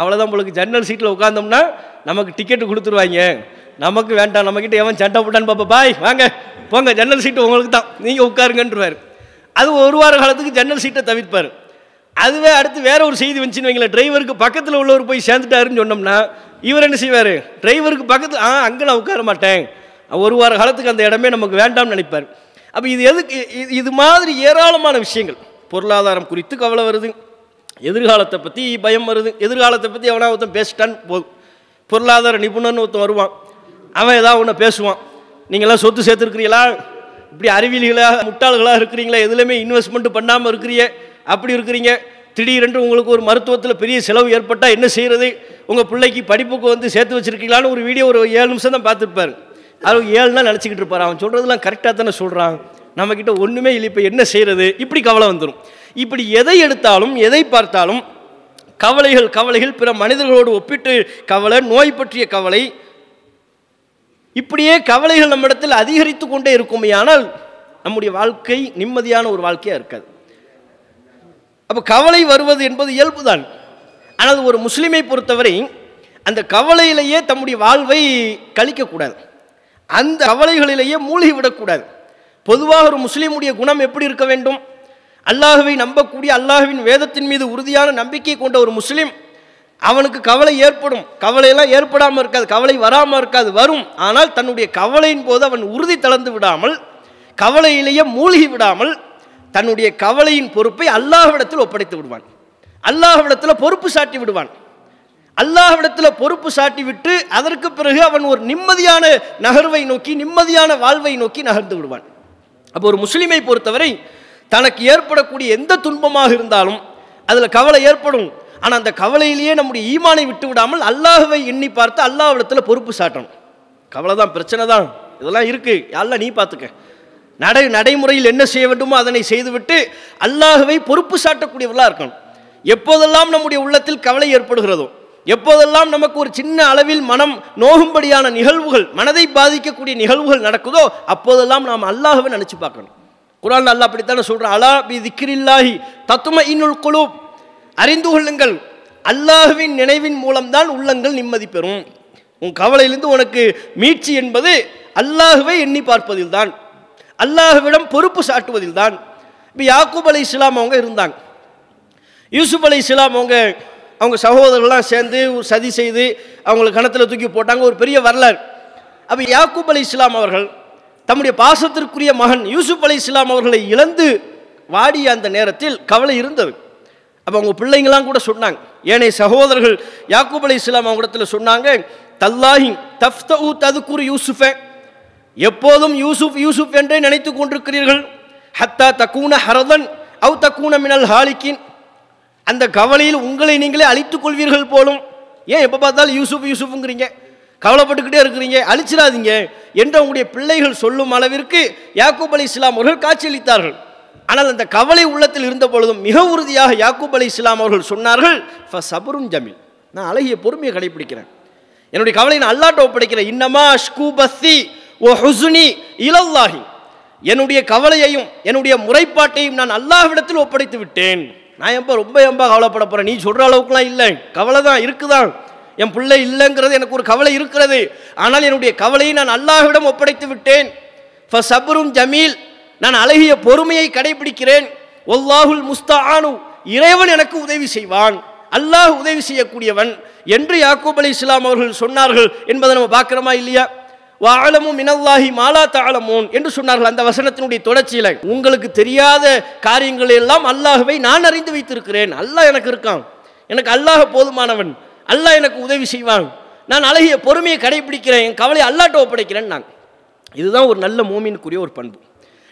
அவ்வளோதான் உங்களுக்கு ஜன்னல் சீட்டில் உட்காந்தோம்னா நமக்கு டிக்கெட்டு கொடுத்துருவாங்க நமக்கு வேண்டாம் நம்மக்கிட்ட எவன் சண்டை போட்டான்னு பாப்பா பாய் வாங்க போங்க ஜன்னல் சீட்டு உங்களுக்கு தான் நீங்கள் உட்காருங்கன்றவார் அது ஒரு வார காலத்துக்கு ஜன்னல் சீட்டை தவிர்ப்பார் அதுவே அடுத்து வேற ஒரு செய்தி வந்துச்சு வைங்களேன் டிரைவருக்கு பக்கத்தில் உள்ளவர் போய் சேர்ந்துட்டாருன்னு சொன்னோம்னா இவர் என்ன செய்வார் டிரைவருக்கு பக்கத்து ஆ அங்கே நான் உட்கார மாட்டேன் ஒரு வார காலத்துக்கு அந்த இடமே நமக்கு வேண்டாம்னு நினைப்பார் அப்போ இது எதுக்கு இது மாதிரி ஏராளமான விஷயங்கள் பொருளாதாரம் குறித்து கவலை வருது எதிர்காலத்தை பற்றி பயம் வருது எதிர்காலத்தை பற்றி அவனாக ஒருத்தன் பேசிட்டான்னு போதும் பொருளாதார நிபுணன் ஒருத்தன் வருவான் அவன் ஏதாவது ஒன்று பேசுவான் நீங்களாம் சொத்து சேர்த்துருக்கிறீங்களா இப்படி அறிவியல்களாக முட்டாள்களாக இருக்கிறீங்களா எதுலையுமே இன்வெஸ்ட்மெண்ட் பண்ணாமல் இருக்கிறீங்க அப்படி இருக்கிறீங்க திடீரென்று உங்களுக்கு ஒரு மருத்துவத்தில் பெரிய செலவு ஏற்பட்டால் என்ன செய்கிறது உங்கள் பிள்ளைக்கு படிப்புக்கு வந்து சேர்த்து வச்சுருக்கீங்களான்னு ஒரு வீடியோ ஒரு ஏழு நிமிஷம் தான் பார்த்துருப்பாரு அவர் ஏழு நாள் நினச்சிக்கிட்டு இருப்பார் அவன் சொல்கிறதுலாம் கரெக்டாக தானே சொல்கிறான் நம்மக்கிட்ட ஒன்றுமே இல்லை இப்போ என்ன செய்கிறது இப்படி கவலை வந்துடும் இப்படி எதை எடுத்தாலும் எதை பார்த்தாலும் கவலைகள் கவலைகள் பிற மனிதர்களோடு ஒப்பிட்டு கவலை நோய் பற்றிய கவலை இப்படியே கவலைகள் நம்மிடத்தில் அதிகரித்து கொண்டே இருக்குமே ஆனால் நம்முடைய வாழ்க்கை நிம்மதியான ஒரு வாழ்க்கையாக இருக்காது அப்போ கவலை வருவது என்பது இயல்புதான் ஆனால் ஒரு முஸ்லீமை பொறுத்தவரை அந்த கவலையிலேயே தம்முடைய வாழ்வை கழிக்கக்கூடாது அந்த கவலைகளிலேயே மூழ்கி விடக்கூடாது பொதுவாக ஒரு முஸ்லீமுடைய குணம் எப்படி இருக்க வேண்டும் அல்லாஹுவை நம்பக்கூடிய அல்லாஹுவின் வேதத்தின் மீது உறுதியான நம்பிக்கை கொண்ட ஒரு முஸ்லீம் அவனுக்கு கவலை ஏற்படும் கவலையெல்லாம் ஏற்படாமல் இருக்காது கவலை வராமல் இருக்காது வரும் ஆனால் தன்னுடைய கவலையின் போது அவன் உறுதி தளர்ந்து விடாமல் கவலையிலேயே மூழ்கி விடாமல் தன்னுடைய கவலையின் பொறுப்பை அல்லாஹ்விடத்தில் ஒப்படைத்து விடுவான் அல்லாஹ்விடத்தில் பொறுப்பு சாட்டி விடுவான் அல்லாஹ்விடத்தில் பொறுப்பு சாட்டி விட்டு அதற்கு பிறகு அவன் ஒரு நிம்மதியான நகர்வை நோக்கி நிம்மதியான வாழ்வை நோக்கி நகர்ந்து விடுவான் அப்போ ஒரு முஸ்லீமை பொறுத்தவரை தனக்கு ஏற்படக்கூடிய எந்த துன்பமாக இருந்தாலும் அதில் கவலை ஏற்படும் ஆனால் அந்த கவலையிலேயே நம்முடைய ஈமானை விட்டு விடாமல் அல்லாஹுவை எண்ணி பார்த்து அல்லாஹ்விடத்தில் பொறுப்பு சாட்டணும் கவலை தான் பிரச்சனை தான் இதெல்லாம் இருக்குது எல்லாம் நீ பார்த்துக்க நடை நடைமுறையில் என்ன செய்ய வேண்டுமோ அதனை செய்துவிட்டு அல்லாஹுவை பொறுப்பு சாட்டக்கூடியவர்களாக இருக்கணும் எப்போதெல்லாம் நம்முடைய உள்ளத்தில் கவலை ஏற்படுகிறதோ எப்போதெல்லாம் நமக்கு ஒரு சின்ன அளவில் மனம் நோகும்படியான நிகழ்வுகள் மனதை பாதிக்கக்கூடிய நிகழ்வுகள் நடக்குதோ அப்போதெல்லாம் நாம் அல்லாஹவே நினச்சி பார்க்கணும் குரான் அல்லா அப்படித்தானே சொல்கிறோம் அலா பி திக்ரில்லாஹி தத்துவ இன்னுள் குழு அறிந்து கொள்ளுங்கள் அல்லாஹுவின் நினைவின் மூலம்தான் உள்ளங்கள் நிம்மதி பெறும் உன் கவலையிலிருந்து உனக்கு மீட்சி என்பது அல்லாஹுவை எண்ணி பார்ப்பதில்தான் அல்லாஹுவிடம் பொறுப்பு சாட்டுவதில்தான் இப்போ யாக்கூப் அலி இஸ்லாம் அவங்க இருந்தாங்க யூசுப் அலி இஸ்லாம் அவங்க அவங்க சகோதரர்கள்லாம் சேர்ந்து சதி செய்து அவங்களை கணத்தில் தூக்கி போட்டாங்க ஒரு பெரிய வரலாறு அப்போ யாக்கூப் அலி இஸ்லாம் அவர்கள் தம்முடைய பாசத்திற்குரிய மகன் யூசுப் அலி இஸ்லாம் அவர்களை இழந்து வாடிய அந்த நேரத்தில் கவலை இருந்தது அப்போ அவங்க பிள்ளைங்களாம் கூட சொன்னாங்க ஏனைய சகோதரர்கள் யாக்கூப் அலி இஸ்லாம் அவங்கடத்துல சொன்னாங்க தல்லாஹி தஃப்த ஊ ததுக்குரு யூசுஃபே எப்போதும் யூசுப் யூசுப் என்றே நினைத்து கொண்டிருக்கிறீர்கள் ஹத்தா தக்கூன ஹரதன் அவு தக்கூன மினல் ஹாலிக்கின் அந்த கவலையில் உங்களை நீங்களே அழித்துக் கொள்வீர்கள் போலும் ஏன் எப்போ பார்த்தாலும் யூசுப் யூசுஃபுங்கிறீங்க கவலைப்பட்டுக்கிட்டே இருக்கிறீங்க அழிச்சிடாதீங்க என்று உங்களுடைய பிள்ளைகள் சொல்லும் அளவிற்கு யாக்கூப் அலி இஸ்லாம் அவர்கள் காட்சியளித்தார்கள் ஆனால் அந்த கவலை உள்ளத்தில் இருந்த பொழுதும் மிக உறுதியாக யாக்கூப் அலி இஸ்லாம் அவர்கள் சொன்னார்கள் ஃப சபரும் ஜமீல் நான் அழகிய பொறுமையை கடைபிடிக்கிறேன் என்னுடைய கவலை நான் அல்லாட்ட ஒப்படைக்கிறேன் இன்னமா ஷ்கூபஸ்தி ஓ ஹுசுனி இலல்லாஹி என்னுடைய கவலையையும் என்னுடைய முறைப்பாட்டையும் நான் அல்லாஹ்விடத்தில் ஒப்படைத்து விட்டேன் நான் எப்போ ரொம்ப எம்பா கவலைப்பட போகிறேன் நீ சொல்கிற அளவுக்குலாம் இல்லை கவலை தான் இருக்குதான் என் பிள்ளை இல்லைங்கிறது எனக்கு ஒரு கவலை இருக்கிறது ஆனால் என்னுடைய கவலையை நான் அல்லாஹ்விடம் ஒப்படைத்து விட்டேன் ஃப சபரும் ஜமீல் நான் அழகிய பொறுமையை கடைபிடிக்கிறேன் ஒல்லாஹுல் முஸ்தானு இறைவன் எனக்கு உதவி செய்வான் அல்லாஹ் உதவி செய்யக்கூடியவன் என்று யாக்கூப் அலி இஸ்லாம் அவர்கள் சொன்னார்கள் என்பதை நம்ம பார்க்குறோமா இல்லையா வாழமும் மினல்லாஹி மாலா தாழமோன் என்று சொன்னார்கள் அந்த வசனத்தினுடைய தொடர்ச்சியில் உங்களுக்கு தெரியாத காரியங்களை எல்லாம் அல்லாஹுவை நான் அறிந்து வைத்திருக்கிறேன் அல்லாஹ் எனக்கு இருக்கான் எனக்கு அல்லாஹ போதுமானவன் அல்லாஹ் எனக்கு உதவி செய்வான் நான் அழகிய பொறுமையை கடைபிடிக்கிறேன் என் கவலை அல்லாட்ட ஒப்படைக்கிறேன் நான் இதுதான் ஒரு நல்ல மோமினுக்குரிய ஒரு பண்பு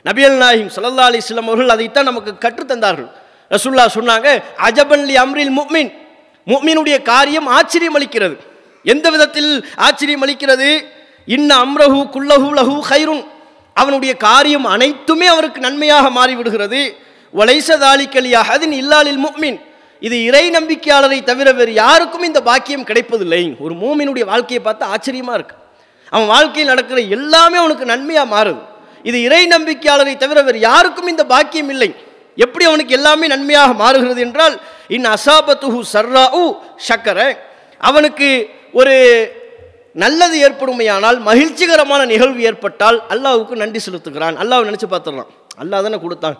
நபியல் நாயிம் சல்லா அலி இஸ்லாம் அவர்கள் அதைத்தான் நமக்கு கற்றுத்தந்தார்கள் ரசுல்லா சொன்னாங்க அஜபன்லி அம்ரில் முக்மின் முக்மீனுடைய காரியம் ஆச்சரியம் அளிக்கிறது எந்த விதத்தில் ஆச்சரியம் அளிக்கிறது இன்ன அம்ரஹு குல்லஹு லஹு ஹைருன் அவனுடைய காரியம் அனைத்துமே அவருக்கு நன்மையாக மாறிவிடுகிறது ஒலைசதாலிக்கலியா அதின் இல்லாலில் முக்மின் இது இறை நம்பிக்கையாளரை தவிர வேறு யாருக்கும் இந்த பாக்கியம் கிடைப்பதில்லை ஒரு மூமினுடைய வாழ்க்கையை பார்த்து ஆச்சரியமாக இருக்கு அவன் வாழ்க்கையில் நடக்கிற எல்லாமே அவனுக்கு நன்மையாக மாறுது இது இறை நம்பிக்கையாளரை தவிர வேறு யாருக்கும் இந்த பாக்கியம் இல்லை எப்படி அவனுக்கு எல்லாமே நன்மையாக மாறுகிறது என்றால் இன் அசாபத்துஹு சர்ரா சக்கர அவனுக்கு ஒரு நல்லது ஏற்படுமையானால் மகிழ்ச்சிகரமான நிகழ்வு ஏற்பட்டால் அல்லாவுக்கு நன்றி செலுத்துகிறான் அல்லாவை நினச்சி பார்த்துடலாம் அல்லா தானே கொடுத்தான்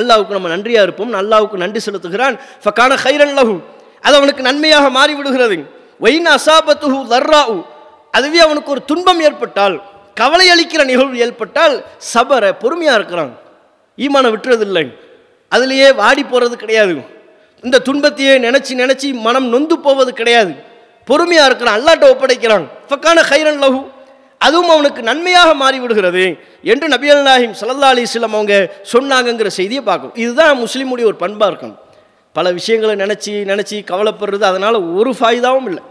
அல்லாவுக்கு நம்ம நன்றியாக இருப்போம் அல்லாவுக்கு நன்றி செலுத்துகிறான் ஃபக்கான ஹைரன் லஹு அது அவனுக்கு நன்மையாக மாறிவிடுகிறது ஒயின் அசாபத்துஹு தர்ராஹு அதுவே அவனுக்கு ஒரு துன்பம் ஏற்பட்டால் கவலை அளிக்கிற நிகழ்வு ஏற்பட்டால் சபர பொறுமையாக இருக்கிறான் ஈமான விட்டுறதில்லை அதுலேயே வாடி போகிறது கிடையாது இந்த துன்பத்தையே நினச்சி நினச்சி மனம் நொந்து போவது கிடையாது பொறுமையாக இருக்கிறான் அல்லாட்ட ஒப்படைக்கிறான் இப்பக்கான ஹைரன் லகு அதுவும் அவனுக்கு நன்மையாக மாறிவிடுகிறது என்று நபியல் நாஹிம் சல்லா அலிஸ்லாம் அவங்க சொன்னாங்கங்கிற செய்தியை பார்க்கும் இதுதான் முஸ்லீமுடைய ஒரு பண்பாக இருக்கணும் பல விஷயங்களை நினச்சி நினச்சி கவலைப்படுறது அதனால் ஒரு ஃபாய்தாவும் இல்லை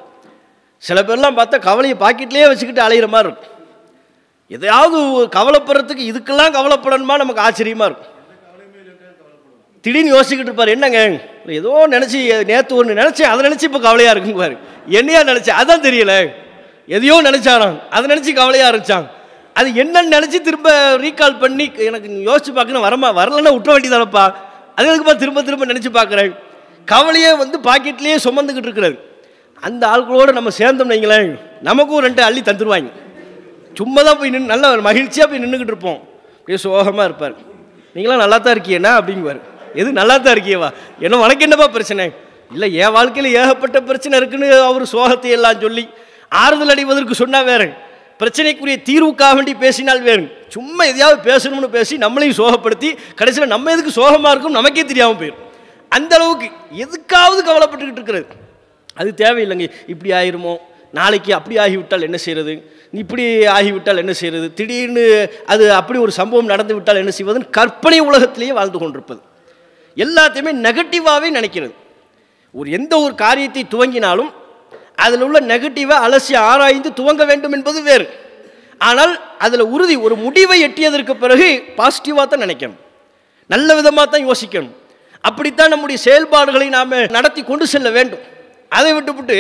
சில பேர்லாம் பார்த்தா கவலையை பாக்கெட்லேயே வச்சுக்கிட்டு அலையிற மாதிரி இருக்கும் எதையாவது கவலைப்படுறதுக்கு இதுக்கெல்லாம் கவலைப்படணுமா நமக்கு ஆச்சரியமாக இருக்கும் திடீர்னு யோசிக்கிட்டு இருப்பார் என்னங்க ஏதோ நினச்சி நேற்று ஒன்று நினச்சி அதை நினச்சி இப்போ கவலையாக இருக்குங்க பாருங்கள் என்னையா நினைச்சா அதான் தெரியல எதையோ நினச்சாரான் அதை நினச்சி கவலையாக இருந்துச்சான் அது என்னன்னு நினச்சி திரும்ப ரீகால் பண்ணி எனக்கு யோசிச்சு பார்க்கணும் வரமா வரலன்னா விட்ட வேண்டியதானப்பா தானப்பா அது எதுக்குப்பா திரும்ப திரும்ப நினச்சி பார்க்குறேன் கவலையே வந்து பாக்கெட்லேயே சுமந்துக்கிட்டு இருக்கிறாரு அந்த ஆள்களோடு நம்ம சேர்ந்தோம் நீங்களேன் நமக்கும் ரெண்டு அள்ளி தந்துடுவாங்க சும்மா தான் போய் நின்று நல்லா மகிழ்ச்சியாக போய் நின்றுக்கிட்டு இருப்போம் அப்படியே சோகமாக இருப்பார் நீங்களாம் நல்லா தான் இருக்கியண்ணா அப்படிங்குவார் எது நல்லா தான் இருக்கியவா என்ன உனக்கு என்னப்பா பிரச்சனை இல்லை என் வாழ்க்கையில் ஏகப்பட்ட பிரச்சனை இருக்குன்னு அவர் சோகத்தை எல்லாம் சொல்லி ஆறுதல் அடைவதற்கு சொன்னால் வேறு பிரச்சனைக்குரிய தீர்வுக்காக வேண்டி பேசினால் வேறு சும்மா எதையாவது பேசணும்னு பேசி நம்மளையும் சோகப்படுத்தி கடைசியில் நம்ம எதுக்கு சோகமாக இருக்கும் நமக்கே தெரியாமல் போயிடும் அந்த அளவுக்கு எதுக்காவது கவலைப்பட்டுக்கிட்டு இருக்கிறது அது தேவையில்லைங்க இப்படி ஆயிருமோ நாளைக்கு அப்படி ஆகிவிட்டால் என்ன செய்கிறது இப்படி ஆகிவிட்டால் என்ன செய்கிறது திடீர்னு அது அப்படி ஒரு சம்பவம் நடந்து விட்டால் என்ன செய்வதுன்னு கற்பனை உலகத்திலேயே வாழ்ந்து கொண்டிருப்பது எல்லாத்தையுமே நெகட்டிவாகவே நினைக்கிறது ஒரு எந்த ஒரு காரியத்தை துவங்கினாலும் அதில் உள்ள நெகட்டிவை அலசி ஆராய்ந்து துவங்க வேண்டும் என்பது வேறு ஆனால் அதில் உறுதி ஒரு முடிவை எட்டியதற்கு பிறகு பாசிட்டிவாக தான் நினைக்கணும் நல்ல விதமாக தான் யோசிக்கணும் அப்படித்தான் நம்முடைய செயல்பாடுகளை நாம் நடத்தி கொண்டு செல்ல வேண்டும் அதை விட்டுவிட்டு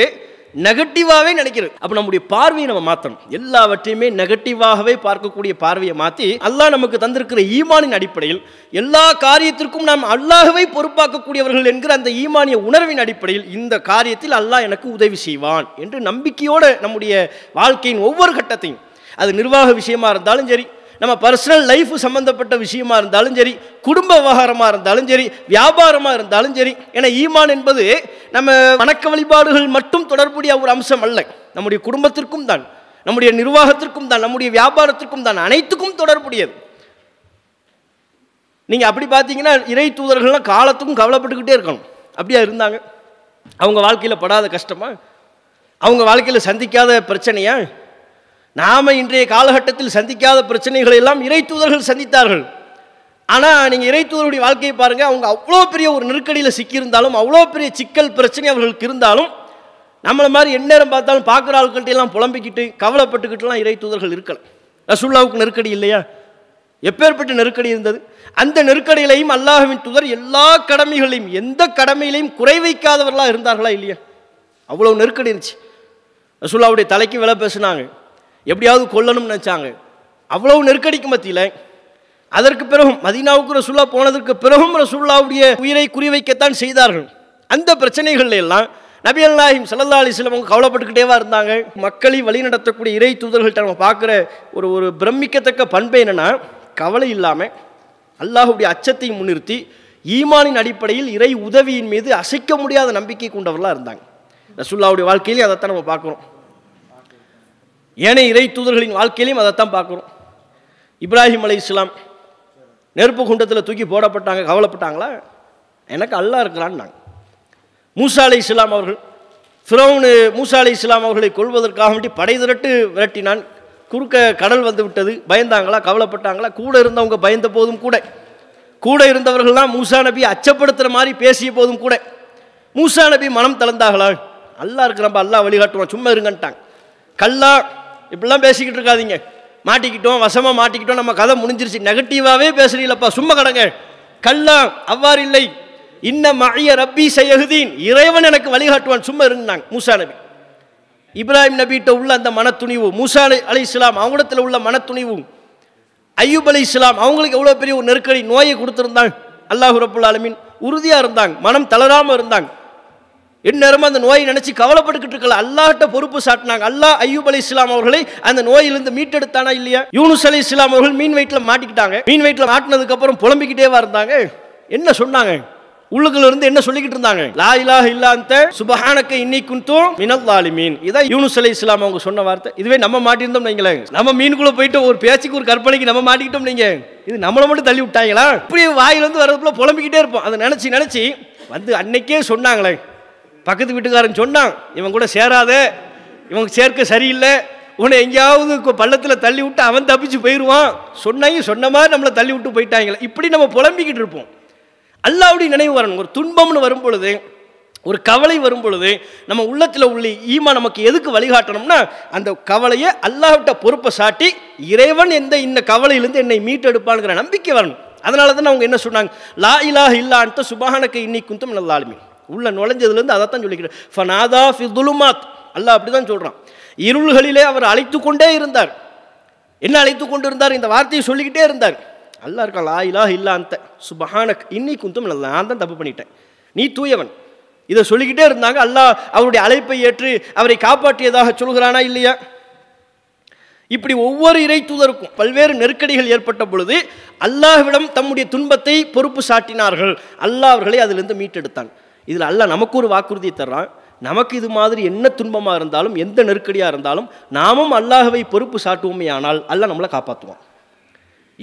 நெகட்டிவாகவே நினைக்கிறது அப்போ நம்முடைய பார்வையை நம்ம மாற்றணும் எல்லாவற்றையுமே நெகட்டிவாகவே பார்க்கக்கூடிய பார்வையை மாற்றி அல்லாஹ் நமக்கு தந்திருக்கிற ஈமானின் அடிப்படையில் எல்லா காரியத்திற்கும் நாம் அல்லாகவே பொறுப்பாக்கக்கூடியவர்கள் என்கிற அந்த ஈமானிய உணர்வின் அடிப்படையில் இந்த காரியத்தில் அல்லாஹ் எனக்கு உதவி செய்வான் என்று நம்பிக்கையோடு நம்முடைய வாழ்க்கையின் ஒவ்வொரு கட்டத்தையும் அது நிர்வாக விஷயமா இருந்தாலும் சரி நம்ம பர்சனல் லைஃப் சம்மந்தப்பட்ட விஷயமா இருந்தாலும் சரி குடும்ப விவகாரமாக இருந்தாலும் சரி வியாபாரமாக இருந்தாலும் சரி ஏன்னா ஈமான் என்பது நம்ம வணக்க வழிபாடுகள் மட்டும் தொடர்புடைய ஒரு அம்சம் அல்ல நம்முடைய குடும்பத்திற்கும் தான் நம்முடைய நிர்வாகத்திற்கும் தான் நம்முடைய வியாபாரத்திற்கும் தான் அனைத்துக்கும் தொடர்புடையது நீங்கள் அப்படி பார்த்தீங்கன்னா இறை தூதர்கள்லாம் காலத்துக்கும் கவலைப்பட்டுக்கிட்டே இருக்கணும் அப்படியா இருந்தாங்க அவங்க வாழ்க்கையில் படாத கஷ்டமா அவங்க வாழ்க்கையில் சந்திக்காத பிரச்சனையாக நாம் இன்றைய காலகட்டத்தில் சந்திக்காத பிரச்சனைகளை எல்லாம் இறைத்தூதர்கள் சந்தித்தார்கள் ஆனால் நீங்கள் தூதருடைய வாழ்க்கையை பாருங்கள் அவங்க அவ்வளோ பெரிய ஒரு நெருக்கடியில் சிக்கியிருந்தாலும் அவ்வளோ பெரிய சிக்கல் பிரச்சனை அவர்களுக்கு இருந்தாலும் நம்மளை மாதிரி எந்நேரம் பார்த்தாலும் பார்க்குற ஆட்கள்கிட்டலாம் புலம்பிக்கிட்டு கவலைப்பட்டுக்கிட்டுலாம் இறைத்தூதர்கள் இருக்கலாம் ரசுல்லாவுக்கு நெருக்கடி இல்லையா எப்பேற்பட்ட நெருக்கடி இருந்தது அந்த நெருக்கடியிலையும் அல்லாஹுவின் தூதர் எல்லா கடமைகளையும் எந்த கடமையிலையும் குறை வைக்காதவர்களாக இருந்தார்களா இல்லையா அவ்வளோ நெருக்கடி இருந்துச்சு ரசுல்லாவுடைய தலைக்கு விலை பேசுனாங்க எப்படியாவது கொல்லணும்னு நினச்சாங்க அவ்வளவு நெருக்கடிக்கு மத்தியில் அதற்கு பிறகும் மதினாவுக்கு ரசூல்லா போனதற்கு பிறகும் ரசூல்லாவுடைய உயிரை குறிவைக்கத்தான் செய்தார்கள் அந்த பிரச்சனைகள் எல்லாம் நபி அல்லாஹிம் சல்லா அலிஸ்லம் அவங்க கவலைப்பட்டுக்கிட்டேவா இருந்தாங்க மக்களை வழி நடத்தக்கூடிய இறை தூதர்கள்ட்ட நம்ம பார்க்குற ஒரு ஒரு பிரமிக்கத்தக்க பண்பு என்னென்னா கவலை இல்லாமல் அல்லாஹுடைய அச்சத்தை முன்னிறுத்தி ஈமானின் அடிப்படையில் இறை உதவியின் மீது அசைக்க முடியாத நம்பிக்கை கொண்டவர்களாக இருந்தாங்க ரசூல்லாவுடைய வாழ்க்கையிலேயே அதைத்தான் நம்ம பார்க்குறோம் ஏனைய இறை தூதர்களின் வாழ்க்கையிலையும் அதைத்தான் பார்க்குறோம் இப்ராஹிம் அலை இஸ்லாம் நெருப்பு குண்டத்தில் தூக்கி போடப்பட்டாங்க கவலைப்பட்டாங்களா எனக்கு அல்லா இருக்கிறான்னாங்க மூசா அலை இஸ்லாம் அவர்கள் ஃபிரௌனு மூசா அலி இஸ்லாம் அவர்களை கொள்வதற்காக வேண்டி படை திரட்டு விரட்டினான் குறுக்க கடல் வந்து விட்டது பயந்தாங்களா கவலைப்பட்டாங்களா கூட இருந்தவங்க பயந்த போதும் கூட கூட இருந்தவர்கள்லாம் மூசா நபி அச்சப்படுத்துகிற மாதிரி பேசிய போதும் கூட மூசா நபி மனம் தளர்ந்தார்களா அல்லா இருக்கிறப்ப அல்லா வழிகாட்டுவான் சும்மா இருங்கன்ட்டாங்க கல்லா இப்படிலாம் பேசிக்கிட்டு இருக்காதிங்க மாட்டிக்கிட்டோம் வசமாக மாட்டிக்கிட்டோம் நம்ம கதை முடிஞ்சிருச்சு நெகட்டிவாகவே பேசுறீங்களப்பா சும்மா கடங்க கல்லாம் அவ்வாறு இல்லை இன்ன மழைய ரப்பி சையகுதீன் இறைவன் எனக்கு வழிகாட்டுவான் சும்மா இருந்தாங்க மூசா நபி இப்ராஹிம் நபிகிட்ட உள்ள அந்த மனத்துணிவு மூசா அலி இஸ்லாம் அவங்களிடத்தில் உள்ள மனத்துணிவும் ஐயூப் அலி இஸ்லாம் அவங்களுக்கு எவ்வளோ பெரிய ஒரு நெருக்கடி நோயை கொடுத்துருந்தாங்க அல்லாஹு ரப்புல்லாலமின் உறுதியாக இருந்தாங்க மனம் தளராமல் இருந்தாங்க எந்நேரமும் அந்த நோயை நினச்சி கவலைப்பட்டுக்கிட்டு இருக்கல அல்லாட்ட பொறுப்பு சாட்டினாங்க அல்லா ஐயூப் அலி இஸ்லாம் அவர்களை அந்த நோயிலிருந்து மீட்டெடுத்தானா இல்லையா யூனுஸ் அலி இஸ்லாம் அவர்கள் மீன் வயிற்றில் மாட்டிக்கிட்டாங்க மீன் வயிற்றில் மாட்டினதுக்கப்புறம் புலம்பிக்கிட்டே இருந்தாங்க என்ன சொன்னாங்க உள்ளுக்குள்ள இருந்து என்ன சொல்லிக்கிட்டு இருந்தாங்க லா இலாஹ இல்லாந்த சுபஹானக்க இன்னைக்குந்தும் மினல் ஆலிமீன் இதான் யூனுஸ் அலி இஸ்லாம் அவங்க சொன்ன வார்த்தை இதுவே நம்ம மாட்டியிருந்தோம் நீங்களே நம்ம மீனுக்குள்ள போயிட்டு ஒரு பேச்சுக்கு ஒரு கற்பனைக்கு நம்ம மாட்டிக்கிட்டோம் நீங்க இது நம்மளை மட்டும் தள்ளி விட்டாங்களா இப்படி வாயிலிருந்து வர்றதுக்குள்ள புலம்பிக்கிட்டே இருப்போம் அதை நினைச்சு நினைச்சு வந்து அன்னைக்கே சொன்னாங்களே பக்கத்து வீட்டுக்காரன் சொன்னான் இவன் கூட சேராத இவங்க சேர்க்க சரியில்லை உன்னை எங்கேயாவது பள்ளத்தில் தள்ளி விட்டு அவன் தப்பிச்சு போயிடுவான் சொன்னையும் சொன்ன மாதிரி நம்மளை தள்ளி விட்டு போயிட்டாங்களே இப்படி நம்ம புலம்பிக்கிட்டு இருப்போம் அல்லாவுடைய நினைவு வரணும் ஒரு துன்பம்னு வரும் பொழுது ஒரு கவலை வரும் பொழுது நம்ம உள்ளத்தில் உள்ள ஈமா நமக்கு எதுக்கு வழிகாட்டணும்னா அந்த கவலையை அல்லாவிட்ட பொறுப்பை சாட்டி இறைவன் எந்த இந்த கவலையிலேருந்து என்னை மீட்டெடுப்பானுங்கிற நம்பிக்கை வரணும் அதனால தான் அவங்க என்ன சொன்னாங்க லா இலாஹ் இல்லான்ட்டு சுபானக்கு இன்னைக்குந்தும் நல்லாளுமே உள்ளே நுழைஞ்சதுலேருந்து அதை தான் சொல்லிக்கிறார் ஃபனாதா ஃபிதுலுமாத் அல்லாஹ் அப்படி தான் சொல்கிறான் இருள்களிலே அவர் அழைத்து கொண்டே இருந்தார் என்ன அழைத்து கொண்டு இருந்தார் இந்த வார்த்தையை சொல்லிக்கிட்டே இருந்தார் அல்லா இருக்கா லா இலா இல்லா அந்த சுபஹானக் இன்னி குந்தும் நல்லா நான் தான் தப்பு பண்ணிட்டேன் நீ தூயவன் இதை சொல்லிக்கிட்டே இருந்தாங்க அல்லாஹ் அவருடைய அழைப்பை ஏற்று அவரை காப்பாற்றியதாக சொல்கிறானா இல்லையா இப்படி ஒவ்வொரு இறை தூதருக்கும் பல்வேறு நெருக்கடிகள் ஏற்பட்ட பொழுது அல்லாஹ்விடம் தம்முடைய துன்பத்தை பொறுப்பு சாட்டினார்கள் அல்லாஹ் அவர்களை அதிலிருந்து மீட்டெடுத்தான் இதில் அல்ல நமக்கு ஒரு வாக்குறுதி தர்றான் நமக்கு இது மாதிரி என்ன துன்பமாக இருந்தாலும் எந்த நெருக்கடியாக இருந்தாலும் நாமும் அல்லாஹவை பொறுப்பு சாட்டுவோமே ஆனால் அல்ல நம்மளை காப்பாற்றுவோம்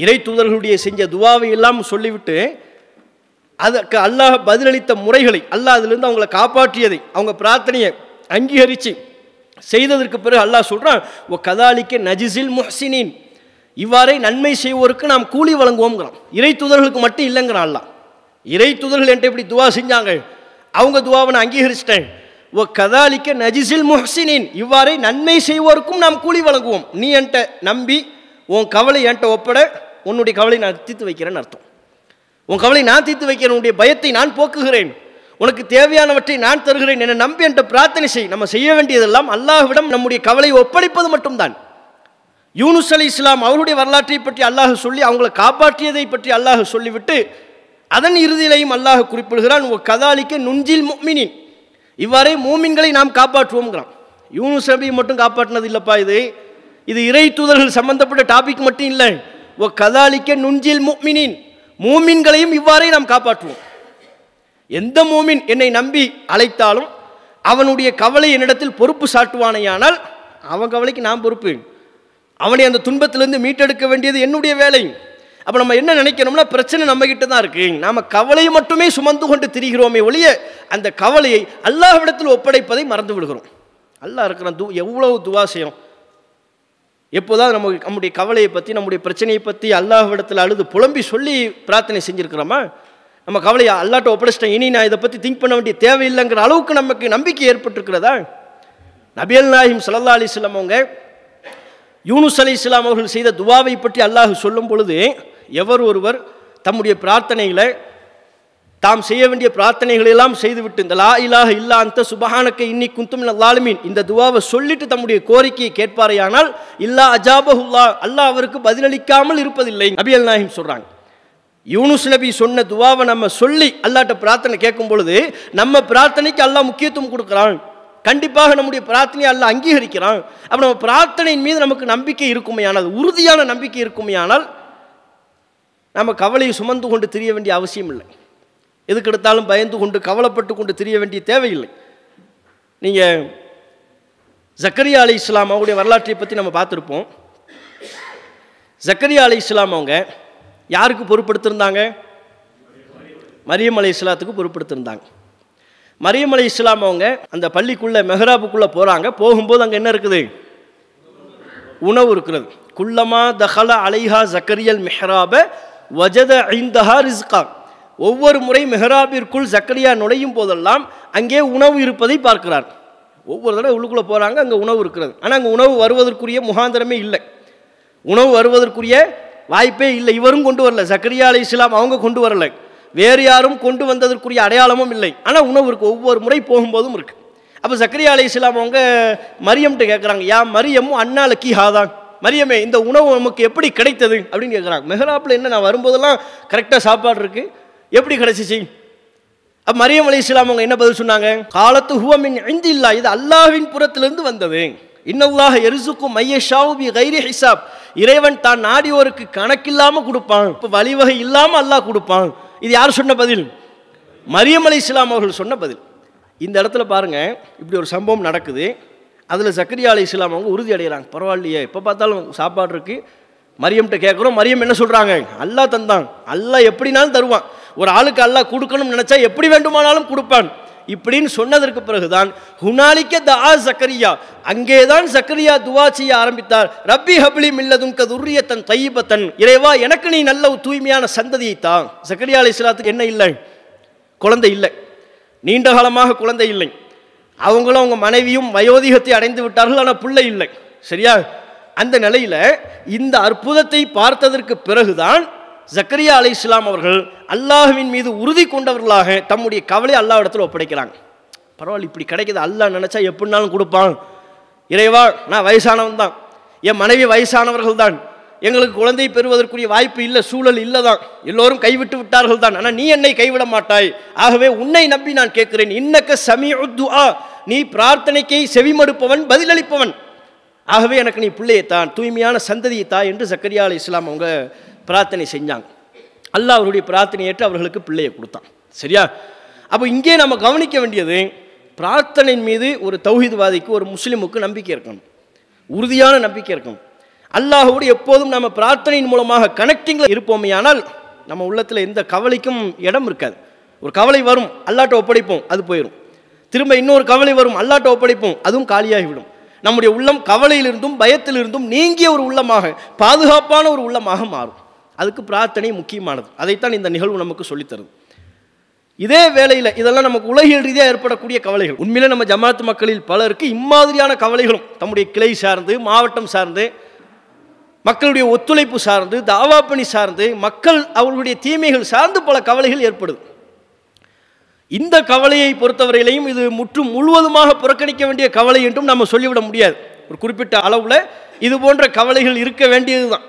இறை தூதர்களுடைய செஞ்ச துவாவை எல்லாம் சொல்லிவிட்டு அதற்கு அல்லாஹ் பதிலளித்த முறைகளை அல்லாஹ் அதிலிருந்து அவங்கள காப்பாற்றியதை அவங்க பிரார்த்தனையை அங்கீகரித்து செய்ததற்கு பிறகு அல்லாஹ் சொல்கிறான் ஓ கதாலிக்க நஜிசில் முஹசினின் இவ்வாறே நன்மை செய்வோருக்கு நாம் கூலி வழங்குவோங்கிறான் இறை தூதர்களுக்கு மட்டும் இல்லைங்கிறான் அல்லா இறை தூதர்கள் என்கிட்ட இப்படி துவா செஞ்சாங்க அவங்க துவாவை நான் அங்கீகரிச்சிட்டேன் ஓ கதாலிக்க நஜிசில் முஹ்சினின் இவ்வாறே நன்மை செய்வோருக்கும் நாம் கூலி வழங்குவோம் நீ என்கிட்ட நம்பி உன் கவலை என்கிட்ட ஒப்பட உன்னுடைய கவலை நான் தீர்த்து வைக்கிறேன்னு அர்த்தம் உன் கவலை நான் தீர்த்து வைக்கிறேன் உன்னுடைய பயத்தை நான் போக்குகிறேன் உனக்கு தேவையானவற்றை நான் தருகிறேன் என நம்பி என்கிட்ட பிரார்த்தனை செய் நம்ம செய்ய வேண்டியதெல்லாம் அல்லாஹ்விடம் நம்முடைய கவலையை ஒப்படைப்பது மட்டும்தான் யூனுஸ் அலி இஸ்லாம் அவருடைய வரலாற்றை பற்றி அல்லாஹ் சொல்லி அவங்களை காப்பாற்றியதை பற்றி அல்லாஹ் சொல்லிவிட்டு அதன் இறுதியிலையும் அல்லாஹ் குறிப்பிடுகிறான் கதாலிக்க நுஞ்சில் முக்மினின் இவ்வாறே மோமின்களை நாம் காப்பாற்றுவோங்கிறான் யூனு நபியை மட்டும் காப்பாற்றினது இல்லைப்பா இது இது இறை தூதர்கள் சம்பந்தப்பட்ட டாபிக் மட்டும் இல்லை ஓ கதாலிக்க நுஞ்சில் முக்மினின் மோமின்களையும் இவ்வாறே நாம் காப்பாற்றுவோம் எந்த மோமின் என்னை நம்பி அழைத்தாலும் அவனுடைய கவலை என்னிடத்தில் பொறுப்பு சாட்டுவானையானால் அவன் கவலைக்கு நான் பொறுப்பு அவனை அந்த துன்பத்திலிருந்து மீட்டெடுக்க வேண்டியது என்னுடைய வேலை அப்போ நம்ம என்ன நினைக்கணும்னா பிரச்சனை நம்ம கிட்ட தான் இருக்குது நாம கவலையை மட்டுமே சுமந்து கொண்டு திரிகிறோமே ஒழிய அந்த கவலையை அல்லாஹ்விடத்தில் ஒப்படைப்பதை மறந்து விடுகிறோம் அல்லாஹ் இருக்கிற து எவ்வளவு துவாசியம் எப்போதாவது நமக்கு நம்முடைய கவலையை பற்றி நம்முடைய பிரச்சனையை பற்றி அல்லாஹ்விடத்தில் அழுது புலம்பி சொல்லி பிரார்த்தனை செஞ்சுருக்கிறோமா நம்ம கவலையை அல்லாட்ட ஒப்படைச்சிட்டேன் இனி நான் இதை பற்றி திங்க் பண்ண வேண்டிய தேவையில்லைங்கிற அளவுக்கு நமக்கு நம்பிக்கை ஏற்பட்டிருக்கிறதா நபியல் நாயிம் சல்லா அலிஸ்லாம் அவங்க யூனுஸ் அலி இஸ்லாம் அவர்கள் செய்த துவாவை பற்றி அல்லாஹ் சொல்லும் பொழுது எவர் ஒருவர் தம்முடைய பிரார்த்தனைகளை தாம் செய்ய வேண்டிய பிரார்த்தனைகளெல்லாம் செய்துவிட்டு இந்த லா இலாக இல்லா அந்த சுபஹானக்க இன்னி குந்தும் லாலுமீன் இந்த துவாவை சொல்லிட்டு தம்முடைய கோரிக்கையை கேட்பாரையானால் இல்லா அஜாபஹுல்லா அல்லா அவருக்கு பதிலளிக்காமல் இருப்பதில்லை நபி அல் நாஹிம் சொல்கிறாங்க யூனுஸ் நபி சொன்ன துவாவை நம்ம சொல்லி அல்லாட்ட பிரார்த்தனை கேட்கும் பொழுது நம்ம பிரார்த்தனைக்கு அல்லா முக்கியத்துவம் கொடுக்குறான் கண்டிப்பாக நம்முடைய பிரார்த்தனையை அல்ல அங்கீகரிக்கிறான் அப்போ நம்ம பிரார்த்தனையின் மீது நமக்கு நம்பிக்கை இருக்குமையானால் உறுதியான நம்பிக்கை இருக்குமையானால் நம்ம கவலையை சுமந்து கொண்டு திரிய வேண்டிய அவசியம் இல்லை எதுக்கெடுத்தாலும் பயந்து கொண்டு கவலைப்பட்டு கொண்டு திரிய வேண்டிய தேவையில்லை நீங்கள் ஜக்கரியா அலி இஸ்லாம் அவங்களுடைய வரலாற்றை பற்றி நம்ம பார்த்துருப்போம் ஜக்கரியா அலி இஸ்லாம் அவங்க யாருக்கு பொறுப்படுத்திருந்தாங்க மரியம் அலி இஸ்லாத்துக்கு பொறுப்படுத்திருந்தாங்க மரியம் அலி இஸ்லாம் அவங்க அந்த பள்ளிக்குள்ளே மெஹராபுக்குள்ளே போகிறாங்க போகும்போது அங்கே என்ன இருக்குது உணவு இருக்கிறது குள்ளமா தஹலா அலைஹா ஜக்கரியல் மெஹராபை வஜத ஐந்தஹா ரிஸ்கா ஒவ்வொரு முறை மெஹராபிற்குள் சக்கரியா நுழையும் போதெல்லாம் அங்கே உணவு இருப்பதை பார்க்கிறார் ஒவ்வொரு தடவை உள்ளுக்குள்ளே போகிறாங்க அங்கே உணவு இருக்கிறது ஆனால் அங்கே உணவு வருவதற்குரிய முகாந்திரமே இல்லை உணவு வருவதற்குரிய வாய்ப்பே இல்லை இவரும் கொண்டு வரல சக்கரியா அலி இஸ்லாம் அவங்க கொண்டு வரலை வேறு யாரும் கொண்டு வந்ததற்குரிய அடையாளமும் இல்லை ஆனால் உணவு இருக்குது ஒவ்வொரு முறை போகும்போதும் இருக்குது அப்போ சக்கரியா அலி இஸ்லாம் அவங்க மரியம்கிட்ட கேட்குறாங்க யா மரியமும் அண்ணா லக்கி ஹாதான் மரியமே இந்த உணவு நமக்கு எப்படி கிடைத்தது அப்படின்னு கேட்குறாங்க மெஹராப்பில் என்ன நான் வரும்போதெல்லாம் கரெக்டாக சாப்பாடு இருக்குது எப்படி கிடைச்சிச்சு அப்போ மரியம் அலி இஸ்லாம் அவங்க என்ன பதில் சொன்னாங்க காலத்து ஹுவமின் ஐந்து இல்லா இது அல்லாவின் புறத்திலிருந்து வந்தது எருசுக்கும் எரிசுக்கும் மையஷாவுபி கைரி ஹிசாப் இறைவன் தான் நாடியோருக்கு கணக்கில்லாமல் கொடுப்பான் இப்போ வழிவகை இல்லாமல் அல்லாஹ் கொடுப்பான் இது யார் சொன்ன பதில் மரியம் அலி இஸ்லாம் அவர்கள் சொன்ன பதில் இந்த இடத்துல பாருங்கள் இப்படி ஒரு சம்பவம் நடக்குது அதில் சக்கரியா அலி இஸ்லாம் அவங்க உறுதி அடைகிறாங்க பரவாயில்லையே எப்போ பார்த்தாலும் சாப்பாடு இருக்குது மரியம்கிட்ட கேட்குறோம் மரியம் என்ன சொல்கிறாங்க அல்லா தந்தாங்க அல்லா எப்படினாலும் தருவான் ஒரு ஆளுக்கு அல்லா கொடுக்கணும்னு நினச்சா எப்படி வேண்டுமானாலும் கொடுப்பான் இப்படின்னு சொன்னதற்கு பிறகுதான் ஹுனாலிக்க தா சக்கரியா அங்கே தான் சக்கரியா துவா செய்ய ஆரம்பித்தார் ரப்பி ஹபிளி மில்லதும் கதுரியத்தன் தையபத்தன் இறைவா எனக்கு நீ நல்ல தூய்மையான சந்ததியை தான் சக்கரியா அலி இஸ்லாத்துக்கு என்ன இல்லை குழந்தை இல்லை நீண்ட காலமாக குழந்தை இல்லை அவங்களும் அவங்க மனைவியும் வயோதிகத்தை அடைந்து விட்டார்கள் ஆனால் பிள்ளை இல்லை சரியா அந்த நிலையில் இந்த அற்புதத்தை பார்த்ததற்கு பிறகுதான் ஜக்கரியா அலை இஸ்லாம் அவர்கள் அல்லாஹுவின் மீது உறுதி கொண்டவர்களாக தம்முடைய கவலை அல்லா இடத்துல ஒப்படைக்கிறாங்க பரவாயில்ல இப்படி கிடைக்கிது அல்லா நினச்சா எப்படினாலும் கொடுப்பான் இறைவா நான் வயசானவன் தான் என் மனைவி வயசானவர்கள் தான் எங்களுக்கு குழந்தை பெறுவதற்குரிய வாய்ப்பு இல்லை சூழல் இல்லை தான் எல்லோரும் கைவிட்டு விட்டார்கள் தான் ஆனால் நீ என்னை கைவிட மாட்டாய் ஆகவே உன்னை நம்பி நான் கேட்கிறேன் இன்னக்க சமீதுஆ நீ பிரார்த்தனைக்கை செவிமடுப்பவன் பதிலளிப்பவன் ஆகவே எனக்கு நீ பிள்ளையை தான் தூய்மையான சந்ததியை தா என்று சக்கரியா அலி இஸ்லாம் அவங்க பிரார்த்தனை செஞ்சாங்க அல்லாஹ் அவருடைய பிரார்த்தனையேற்று அவர்களுக்கு பிள்ளையை கொடுத்தான் சரியா அப்போ இங்கே நம்ம கவனிக்க வேண்டியது பிரார்த்தனையின் மீது ஒரு தௌஹீத்வாதிக்கு ஒரு முஸ்லீமுக்கு நம்பிக்கை இருக்கணும் உறுதியான நம்பிக்கை இருக்கணும் அல்லாஹோடு எப்போதும் நம்ம பிரார்த்தனையின் மூலமாக கனெக்டிங்கில் இருப்போமே ஆனால் நம்ம உள்ளத்தில் எந்த கவலைக்கும் இடம் இருக்காது ஒரு கவலை வரும் அல்லாட்ட ஒப்படைப்போம் அது போயிடும் திரும்ப இன்னொரு கவலை வரும் அல்லாட்ட ஒப்படைப்போம் அதுவும் காலியாகிவிடும் நம்முடைய உள்ளம் கவலையிலிருந்தும் பயத்திலிருந்தும் நீங்கிய ஒரு உள்ளமாக பாதுகாப்பான ஒரு உள்ளமாக மாறும் அதுக்கு பிரார்த்தனை முக்கியமானது அதைத்தான் இந்த நிகழ்வு நமக்கு சொல்லித்தருது இதே வேளையில் இதெல்லாம் நமக்கு உலகில் ரீதியாக ஏற்படக்கூடிய கவலைகள் உண்மையிலே நம்ம ஜமாத்து மக்களில் பலருக்கு இம்மாதிரியான கவலைகளும் தம்முடைய கிளை சார்ந்து மாவட்டம் சார்ந்து மக்களுடைய ஒத்துழைப்பு சார்ந்து தாவா பணி சார்ந்து மக்கள் அவர்களுடைய தீமைகள் சார்ந்து பல கவலைகள் ஏற்படுது இந்த கவலையை பொறுத்தவரையிலையும் இது முற்றும் முழுவதுமாக புறக்கணிக்க வேண்டிய கவலை என்றும் நம்ம சொல்லிவிட முடியாது ஒரு குறிப்பிட்ட அளவில் இது போன்ற கவலைகள் இருக்க வேண்டியது தான்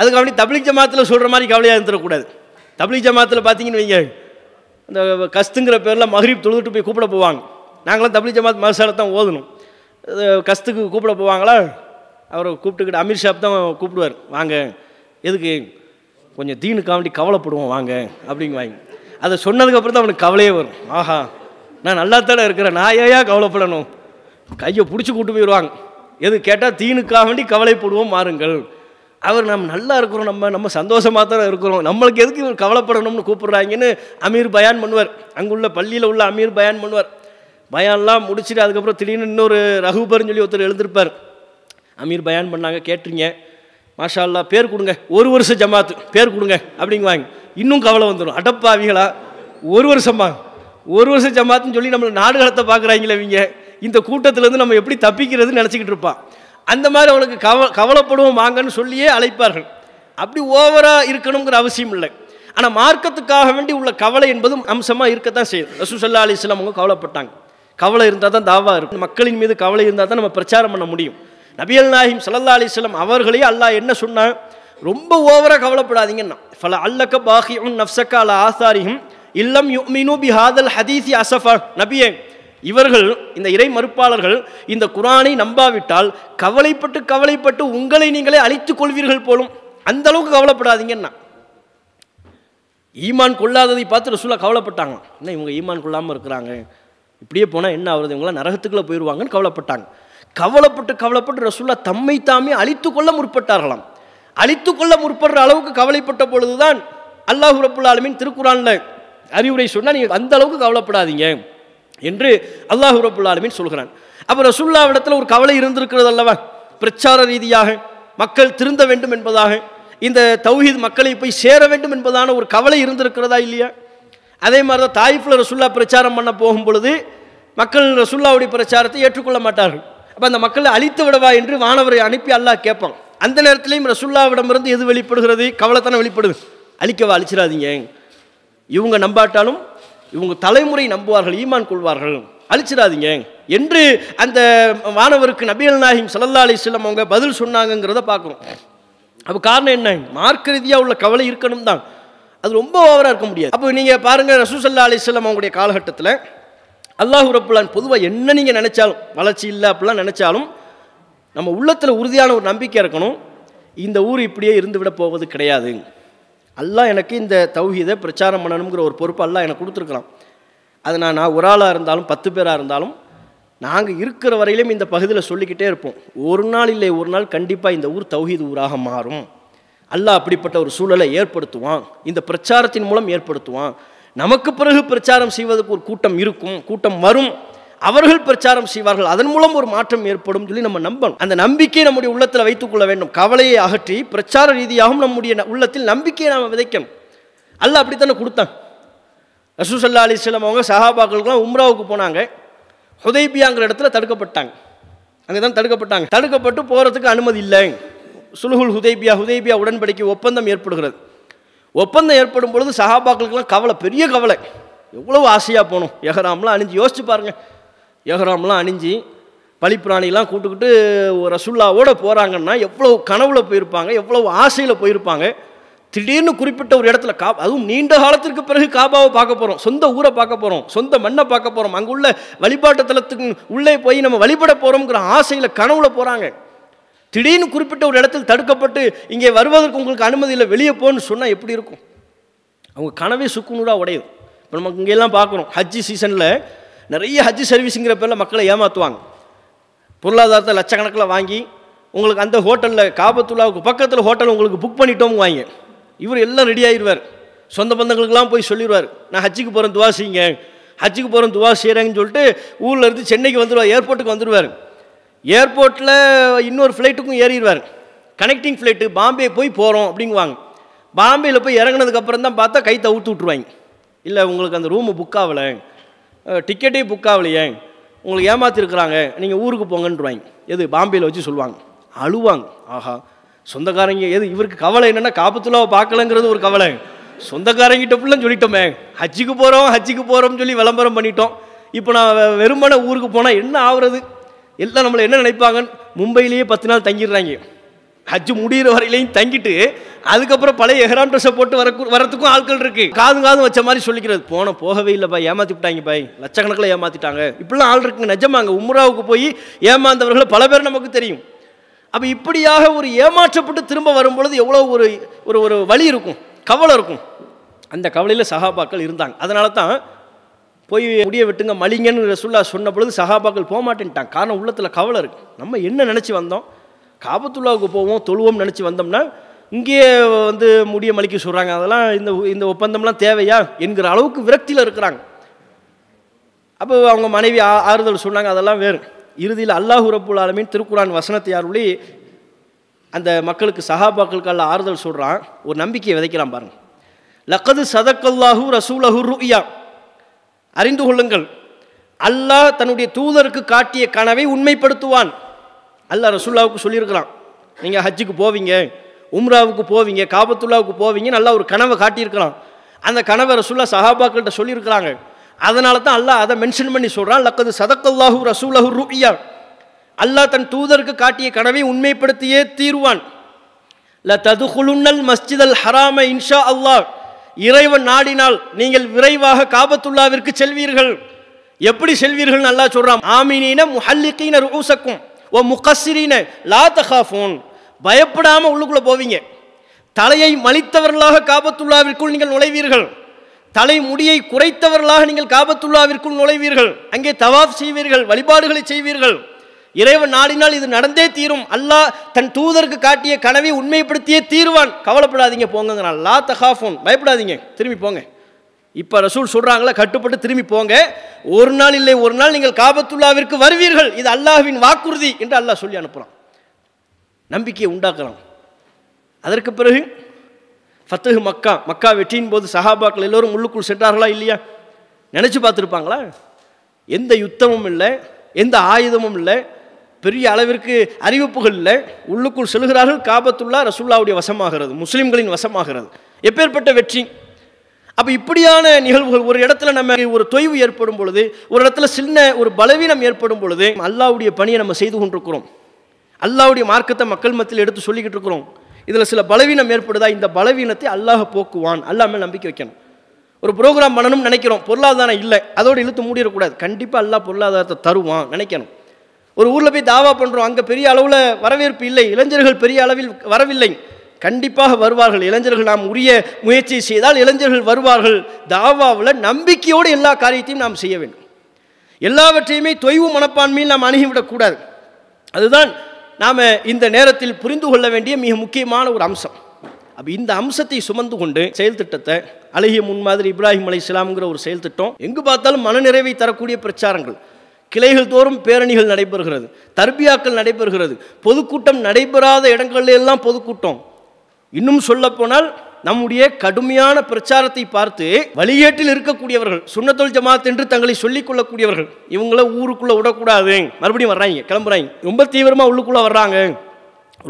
அதுக்கு அப்படி தபிலிக் ஜமாத்தில் சொல்கிற மாதிரி கவலையாக இருந்துடக்கூடாது தபிலிக் ஜமாத்தில் பார்த்தீங்கன்னு வைங்க அந்த கஸ்துங்கிற பேரில் மஹரீப் தொழுதுட்டு போய் கூப்பிட போவாங்க நாங்களாம் தபிலி ஜமாத் மசாலை தான் ஓதணும் கஸ்துக்கு கூப்பிட போவாங்களா அவரை கூப்பிட்டுக்கிட்டு அமீர் ஷாப் தான் கூப்பிடுவார் வாங்க எதுக்கு கொஞ்சம் தீனு காமெடி கவலைப்படுவோம் வாங்க அப்படிங்க வாங்கி அதை சொன்னதுக்கப்புறம் தான் அவனுக்கு கவலையே வரும் ஆஹா நான் நல்லா தானே இருக்கிறேன் நான் ஏயா கவலைப்படணும் கையை பிடிச்சி கூட்டு போயிடுவாங்க எது கேட்டால் தீனுக்காக வேண்டி கவலைப்படுவோம் மாறுங்கள் அவர் நம்ம நல்லா இருக்கிறோம் நம்ம நம்ம சந்தோஷமாக தான் இருக்கிறோம் நம்மளுக்கு எதுக்கு இவர் கவலைப்படணும்னு கூப்பிட்றாங்கன்னு அமீர் பயான் பண்ணுவார் அங்குள்ள பள்ளியில் உள்ள அமீர் பயான் பண்ணுவார் பயான்லாம் முடிச்சுட்டு அதுக்கப்புறம் திடீர்னு இன்னொரு ரகுபர்னு சொல்லி ஒருத்தர் எழுந்திருப்பார் அமீர் பயான் பண்ணாங்க கேட்டுருங்க மாஷால்லா பேர் கொடுங்க ஒரு வருஷம் ஜமாத்து பேர் கொடுங்க அப்படிங்குவாங்க இன்னும் கவலை வந்துடும் அடப்பாவிகளா ஒரு வருஷமா ஒரு வருஷம் ஜமாத்துன்னு சொல்லி நம்மளை நாடு காலத்தை பார்க்குறாங்களே இவங்க இந்த கூட்டத்திலேருந்து நம்ம எப்படி தப்பிக்கிறதுன்னு நினச்சிக்கிட்டு இருப்பான் அந்த மாதிரி அவனுக்கு கவ கவலைப்படுவோம் வாங்கன்னு சொல்லியே அழைப்பார்கள் அப்படி ஓவராக இருக்கணுங்கிற அவசியம் இல்லை ஆனால் மார்க்கத்துக்காக வேண்டி உள்ள கவலை என்பதும் அம்சமாக இருக்கத்தான் செய்யும் ரசூசல்லா அலிஸ்லாம் அவங்க கவலைப்பட்டாங்க கவலை இருந்தால் தான் தாவா இருக்கும் மக்களின் மீது கவலை இருந்தால் தான் நம்ம பிரச்சாரம் பண்ண முடியும் நபியல் நாயிம் சல்லா அலிஸ்லாம் அவர்களே அல்லாஹ் என்ன சொன்னான் ரொம்ப ஓவராக கவலைப்படாதீங்கன்னா ஃபல அல்லக்க பாஹி உன் நப்சக்கா அல்ல ஆசாரியும் இல்லம் யு பி ஹாதல் ஹதீசி அசஃபா நபியே இவர்கள் இந்த இறை மறுப்பாளர்கள் இந்த குரானை நம்பாவிட்டால் கவலைப்பட்டு கவலைப்பட்டு உங்களை நீங்களே அழித்துக் கொள்வீர்கள் போலும் அந்த அளவுக்கு கவலைப்படாதீங்கன்னா ஈமான் கொள்ளாததை பார்த்து ரசூலாக கவலைப்பட்டாங்க என்ன இவங்க ஈமான் கொள்ளாமல் இருக்கிறாங்க இப்படியே போனால் என்ன ஆகுறது இவங்களாம் நரகத்துக்குள்ளே போயிடுவாங்கன்னு கவலைப்பட்டாங்க கவலைப்பட்டு கவலைப்பட்டு ரசுல்லா தம்மை தாமே அழித்து கொள்ள முற்பட்டார்களாம் அழித்து கொள்ள முற்படுற அளவுக்கு கவலைப்பட்ட பொழுதுதான் அல்லாஹு ரபுல்லாலுமின் திருக்குறானில் அறிவுரை சொன்னால் நீங்கள் அந்த அளவுக்கு கவலைப்படாதீங்க என்று அல்லாஹு ரபுல்லாலுமின் சொல்கிறான் அப்போ ரசுல்லாவிடத்தில் ஒரு கவலை இருந்திருக்கிறது அல்லவா பிரச்சார ரீதியாக மக்கள் திருந்த வேண்டும் என்பதாக இந்த தௌஹீத் மக்களை போய் சேர வேண்டும் என்பதான ஒரு கவலை இருந்திருக்கிறதா இல்லையா அதே மாதிரி தான் தாயிஃபில் ரசுல்லா பிரச்சாரம் பண்ண போகும் பொழுது மக்கள் ரசுல்லாவுடைய பிரச்சாரத்தை ஏற்றுக்கொள்ள மாட்டார்கள் அப்போ அந்த மக்களை அழித்து விடவா என்று வானவரை அனுப்பி அல்லாஹ் கேட்பான் அந்த நேரத்திலையும் ரசுல்லாவிடமிருந்து எது வெளிப்படுகிறது கவலைத்தானே வெளிப்படுது அழிக்கவா அழிச்சிடாதீங்க இவங்க நம்பாட்டாலும் இவங்க தலைமுறை நம்புவார்கள் ஈமான் கொள்வார்கள் அழிச்சிடாதீங்க என்று அந்த மாணவருக்கு நபியல் நாயிம் சல்லா அலி சொல்லம் அவங்க பதில் சொன்னாங்கிறத பார்க்குறோம் அப்போ காரணம் என்ன மார்க்க ரீதியாக உள்ள கவலை இருக்கணும் தான் அது ரொம்ப ஓவராக இருக்க முடியாது அப்போ நீங்கள் பாருங்கள் ரசூசல்லா அலி சொல்லம் அவங்களுடைய காலகட்டத்தில் அல்லாஹு ரப்புல்லான் பொதுவாக என்ன நீங்கள் நினச்சாலும் வளர்ச்சி இல்லை அப்படிலாம் நினச்சாலும் நம்ம உள்ளத்தில் உறுதியான ஒரு நம்பிக்கை இருக்கணும் இந்த ஊர் இப்படியே இருந்துவிட போவது கிடையாது அல்லாஹ் எனக்கு இந்த தௌஹீதை பிரச்சாரம் பண்ணணுங்கிற ஒரு பொறுப்பு அல்லா எனக்கு கொடுத்துருக்கலாம் அது நான் நான் ஒரு ஆளாக இருந்தாலும் பத்து பேராக இருந்தாலும் நாங்கள் இருக்கிற வரையிலும் இந்த பகுதியில் சொல்லிக்கிட்டே இருப்போம் ஒரு நாள் இல்லை ஒரு நாள் கண்டிப்பாக இந்த ஊர் தௌஹீது ஊராக மாறும் அல்லாஹ் அப்படிப்பட்ட ஒரு சூழலை ஏற்படுத்துவான் இந்த பிரச்சாரத்தின் மூலம் ஏற்படுத்துவான் நமக்கு பிறகு பிரச்சாரம் செய்வதற்கு ஒரு கூட்டம் இருக்கும் கூட்டம் வரும் அவர்கள் பிரச்சாரம் செய்வார்கள் அதன் மூலம் ஒரு மாற்றம் ஏற்படும் சொல்லி நம்ம நம்பணும் அந்த நம்பிக்கை நம்முடைய உள்ளத்தில் வைத்துக்கொள்ள வேண்டும் கவலையை அகற்றி பிரச்சார ரீதியாகவும் நம்முடைய உள்ளத்தில் நம்பிக்கையை நாம் விதைக்கணும் அல்ல அப்படித்தானே கொடுத்தாங்க ரசூசல்லா இஸ்லாம் அவங்க சஹாபாக்களுக்கெல்லாம் உம்ராவுக்கு போனாங்க ஹுதைபியாங்கிற இடத்துல தடுக்கப்பட்டாங்க அங்கே தான் தடுக்கப்பட்டாங்க தடுக்கப்பட்டு போகிறதுக்கு அனுமதி இல்லை சுலுகுல் ஹுதைபியா ஹுதைபியா உடன்படிக்கை ஒப்பந்தம் ஏற்படுகிறது ஒப்பந்தம் ஏற்படும் பொழுது சகாபாக்களுக்கெல்லாம் கவலை பெரிய கவலை எவ்வளவு ஆசையாக போகணும் எஹராம்லாம் அணிஞ்சு யோசிச்சு பாருங்கள் எஹராம்லாம் அணிஞ்சு பழிப்பிராணிலாம் கூட்டுக்கிட்டு ரசுல்லாவோடு போகிறாங்கன்னா எவ்வளோ கனவுல போயிருப்பாங்க எவ்வளோ ஆசையில் போயிருப்பாங்க திடீர்னு குறிப்பிட்ட ஒரு இடத்துல கா அதுவும் நீண்ட காலத்திற்கு பிறகு காபாவை பார்க்க போகிறோம் சொந்த ஊரை பார்க்க போகிறோம் சொந்த மண்ணை பார்க்க போகிறோம் அங்கே உள்ள வழிபாட்டு தளத்துக்கு உள்ளே போய் நம்ம வழிபட போகிறோங்கிற ஆசையில் கனவுல போகிறாங்க திடீர்னு குறிப்பிட்ட ஒரு இடத்தில் தடுக்கப்பட்டு இங்கே வருவதற்கு உங்களுக்கு அனுமதி இல்லை வெளியே போகணும்னு சொன்னால் எப்படி இருக்கும் அவங்க கனவே சுக்குநூறாக உடையுது இப்போ நம்ம இங்கெல்லாம் பார்க்குறோம் ஹஜ்ஜி சீசனில் நிறைய ஹஜ்ஜி சர்வீஸுங்கிற பேரில் மக்களை ஏமாற்றுவாங்க பொருளாதாரத்தை லட்சக்கணக்கில் வாங்கி உங்களுக்கு அந்த ஹோட்டலில் காபத்துள்ளாவுக்கு பக்கத்தில் ஹோட்டல் உங்களுக்கு புக் பண்ணிட்டோம் வாங்க இவர் எல்லாம் ரெடி ஆயிடுவார் சொந்த பந்தங்களுக்கெல்லாம் போய் சொல்லிடுவார் நான் ஹஜ்ஜிக்கு போகிறேன் துவா செய்யுங்க ஹஜ்ஜிக்கு போகிறேன் துவா செய்கிறேங்கன்னு சொல்லிட்டு ஊரில் இருந்து சென்னைக்கு வந்துடுவார் ஏர்போர்ட்டுக்கு வந்துடுவார் ஏர்போர்ட்டில் இன்னொரு ஃப்ளைட்டுக்கும் ஏறிடுவார் கனெக்டிங் ஃப்ளைட்டு பாம்பே போய் போகிறோம் அப்படிங்குவாங்க பாம்பேயில் போய் இறங்கினதுக்கப்புறம் தான் பார்த்தா கை தவிர்த்து விட்ருவாங்க இல்லை உங்களுக்கு அந்த ரூமு புக் ஆகலை டிக்கெட்டே புக் ஆகலையே உங்களுக்கு ஏமாத்திருக்கிறாங்க நீங்கள் ஊருக்கு போங்கன்றுவாங்க எது பாம்பேயில் வச்சு சொல்லுவாங்க அழுவாங்க ஆஹா சொந்தக்காரங்க எது இவருக்கு கவலை என்னென்னா காப்பத்துலாவை பார்க்கலங்கிறது ஒரு கவலை சொந்தக்காரங்கிட்ட ஃபுல்லாக சொல்லிட்டோமே ஹஜ்ஜிக்கு போகிறோம் ஹஜ்ஜிக்கு போகிறோம்னு சொல்லி விளம்பரம் பண்ணிட்டோம் இப்போ நான் வெறுமனை ஊருக்கு போனால் என்ன ஆகுறது எல்லாம் நம்மளை என்ன நினைப்பாங்க மும்பையிலேயே பத்து நாள் தங்கிடுறாங்க ஹஜ்ஜு முடிகிற வரையிலையும் தங்கிட்டு அதுக்கப்புறம் பழைய எஹராம் ட்ரெஸ்ஸை போட்டு வர வரத்துக்கும் ஆட்கள் இருக்கு காது காதும் வச்ச மாதிரி சொல்லிக்கிறது போன போகவே இல்லைப்பா ஏமாத்தி விட்டாங்க பாய் லட்சக்கணக்கில் ஏமாத்திட்டாங்க இப்படிலாம் ஆள் இருக்குங்க நிஜமாங்க உம்ராவுக்கு போய் ஏமாந்தவர்களை பல பேர் நமக்கு தெரியும் அப்போ இப்படியாக ஒரு ஏமாற்றப்பட்டு திரும்ப வரும்பொழுது எவ்வளோ ஒரு ஒரு ஒரு வழி இருக்கும் கவலை இருக்கும் அந்த கவலையில் சகாபாக்கள் இருந்தாங்க அதனால தான் போய் முடிய விட்டுங்க மலிங்கன்னு ரசுல்லா சொன்ன பொழுது சகாபாக்கள் போக மாட்டேன்ட்டான் காரணம் உள்ளத்தில் கவலை இருக்கு நம்ம என்ன நினச்சி வந்தோம் காபத்துள்ளாவுக்கு போவோம் தொழுவோம் நினச்சி வந்தோம்னா இங்கேயே வந்து முடிய மலிக்க சொல்கிறாங்க அதெல்லாம் இந்த இந்த ஒப்பந்தம்லாம் தேவையா என்கிற அளவுக்கு விரக்தியில் இருக்கிறாங்க அப்போ அவங்க மனைவி ஆறுதல் சொன்னாங்க அதெல்லாம் வேறு இறுதியில் அல்லாஹூ ரப்புல் ஆலமின் திருக்குறான் வசனத்தை அருளி அந்த மக்களுக்கு சகாபாக்களுக்கால ஆறுதல் சொல்கிறான் ஒரு நம்பிக்கையை விதைக்கிறான் பாருங்கள் லக்கது சதக்கல்லாஹூ ரசூலஹூ ரூயா அறிந்து கொள்ளுங்கள் அல்லாஹ் தன்னுடைய தூதருக்கு காட்டிய கனவை உண்மைப்படுத்துவான் அல்லாஹ் ரசுல்லாவுக்கு சொல்லியிருக்கிறான் நீங்கள் ஹஜ்ஜுக்கு போவீங்க உம்ராவுக்கு போவீங்க காபத்துல்லாவுக்கு போவீங்க நல்லா ஒரு கனவை காட்டியிருக்கிறான் அந்த கனவை ரசுல்லா சஹாபாக்கள்கிட்ட சொல்லியிருக்கிறாங்க அதனால தான் அல்லாஹ் அதை மென்ஷன் பண்ணி சொல்கிறான் லக்கது சதக்கல்லாஹூ ரசூலஹூ ரூபியா அல்லாஹ் தன் தூதருக்கு காட்டிய கனவை உண்மைப்படுத்தியே தீருவான் ல ததுகுலுன்னல் மஸ்ஜித் மஸ்ஜிதல் ஹராம இன்ஷா அல்லாஹ் இறைவன் நாடினால் நீங்கள் விரைவாக காபத்துல்லாவிற்கு செல்வீர்கள் எப்படி செல்வீர்கள் நல்லா சொல்றான் ஆமீனின முஹல்லிக்கீன ரூசக்கும் ஓ முகசிரீன லா பயப்படாம பயப்படாமல் உள்ளுக்குள்ளே போவீங்க தலையை மலித்தவர்களாக காபத்துல்லாவிற்குள் நீங்கள் நுழைவீர்கள் தலை முடியை குறைத்தவர்களாக நீங்கள் காபத்துல்லாவிற்குள் நுழைவீர்கள் அங்கே தவாஃப் செய்வீர்கள் வழிபாடுகளை செய்வீர்கள் இறைவன் நாடினால் இது நடந்தே தீரும் அல்லாஹ் தன் தூதருக்கு காட்டிய கனவை உண்மைப்படுத்தியே தீருவான் கவலைப்படாதீங்க போங்க நான் லா தகாஃபோன் பயப்படாதீங்க திரும்பி போங்க இப்போ ரசூல் சொல்கிறாங்களா கட்டுப்பட்டு திரும்பி போங்க ஒரு நாள் இல்லை ஒரு நாள் நீங்கள் காபத்துல்லாவிற்கு வருவீர்கள் இது அல்லாஹ்வின் வாக்குறுதி என்று அல்லாஹ் சொல்லி அனுப்புகிறான் நம்பிக்கையை உண்டாக்குறான் அதற்கு பிறகு ஃபத்தகு மக்கா மக்கா வெற்றியின் போது சஹாபாக்கள் எல்லோரும் உள்ளுக்குள் சென்றார்களா இல்லையா நினச்சி பார்த்துருப்பாங்களா எந்த யுத்தமும் இல்லை எந்த ஆயுதமும் இல்லை பெரிய அளவிற்கு அறிவிப்புகளில் உள்ளுக்குள் செல்கிறார்கள் காபத்துள்ளா ரசுல்லாவுடைய வசமாகிறது முஸ்லீம்களின் வசமாகிறது எப்பேற்பட்ட வெற்றி அப்போ இப்படியான நிகழ்வுகள் ஒரு இடத்துல நம்ம ஒரு தொய்வு ஏற்படும் பொழுது ஒரு இடத்துல சின்ன ஒரு பலவீனம் ஏற்படும் பொழுது அல்லாவுடைய பணியை நம்ம செய்து கொண்டிருக்கிறோம் அல்லாவுடைய மார்க்கத்தை மக்கள் மத்தியில் எடுத்து சொல்லிக்கிட்டு இருக்கிறோம் இதில் சில பலவீனம் ஏற்படுதா இந்த பலவீனத்தை அல்லாஹ் போக்குவான் அல்லாமல் நம்பிக்கை வைக்கணும் ஒரு ப்ரோக்ராம் பண்ணணும்னு நினைக்கிறோம் பொருளாதாரம் இல்லை அதோடு இழுத்து மூடிடக்கூடாது கண்டிப்பாக அல்லா பொருளாதாரத்தை தருவான் நினைக்கணும் ஒரு ஊரில் போய் தாவா பண்ணுறோம் அங்கே பெரிய அளவில் வரவேற்பு இல்லை இளைஞர்கள் பெரிய அளவில் வரவில்லை கண்டிப்பாக வருவார்கள் இளைஞர்கள் நாம் உரிய முயற்சி செய்தால் இளைஞர்கள் வருவார்கள் தாவாவில் நம்பிக்கையோடு எல்லா காரியத்தையும் நாம் செய்ய வேண்டும் எல்லாவற்றையுமே தொய்வு மனப்பான்மையில் நாம் அணுகிவிடக்கூடாது அதுதான் நாம் இந்த நேரத்தில் புரிந்து கொள்ள வேண்டிய மிக முக்கியமான ஒரு அம்சம் அப்போ இந்த அம்சத்தை சுமந்து கொண்டு செயல் திட்டத்தை அழகிய முன்மாதிரி இப்ராஹிம் அலை இஸ்லாம்ங்கிற ஒரு செயல் திட்டம் எங்கு பார்த்தாலும் மனநிறைவை தரக்கூடிய பிரச்சாரங்கள் கிளைகள் தோறும் பேரணிகள் நடைபெறுகிறது தர்பியாக்கள் நடைபெறுகிறது பொதுக்கூட்டம் நடைபெறாத இடங்களிலெல்லாம் எல்லாம் பொதுக்கூட்டம் இன்னும் சொல்லப்போனால் நம்முடைய கடுமையான பிரச்சாரத்தை பார்த்து வழியேட்டில் இருக்கக்கூடியவர்கள் சுண்ணத்தொழில் ஜமாத் என்று தங்களை சொல்லிக் கொள்ளக்கூடியவர்கள் இவங்கள ஊருக்குள்ளே விடக்கூடாது மறுபடியும் வர்றாங்க கிளம்புறாங்க ரொம்ப தீவிரமாக உள்ளுக்குள்ளே வர்றாங்க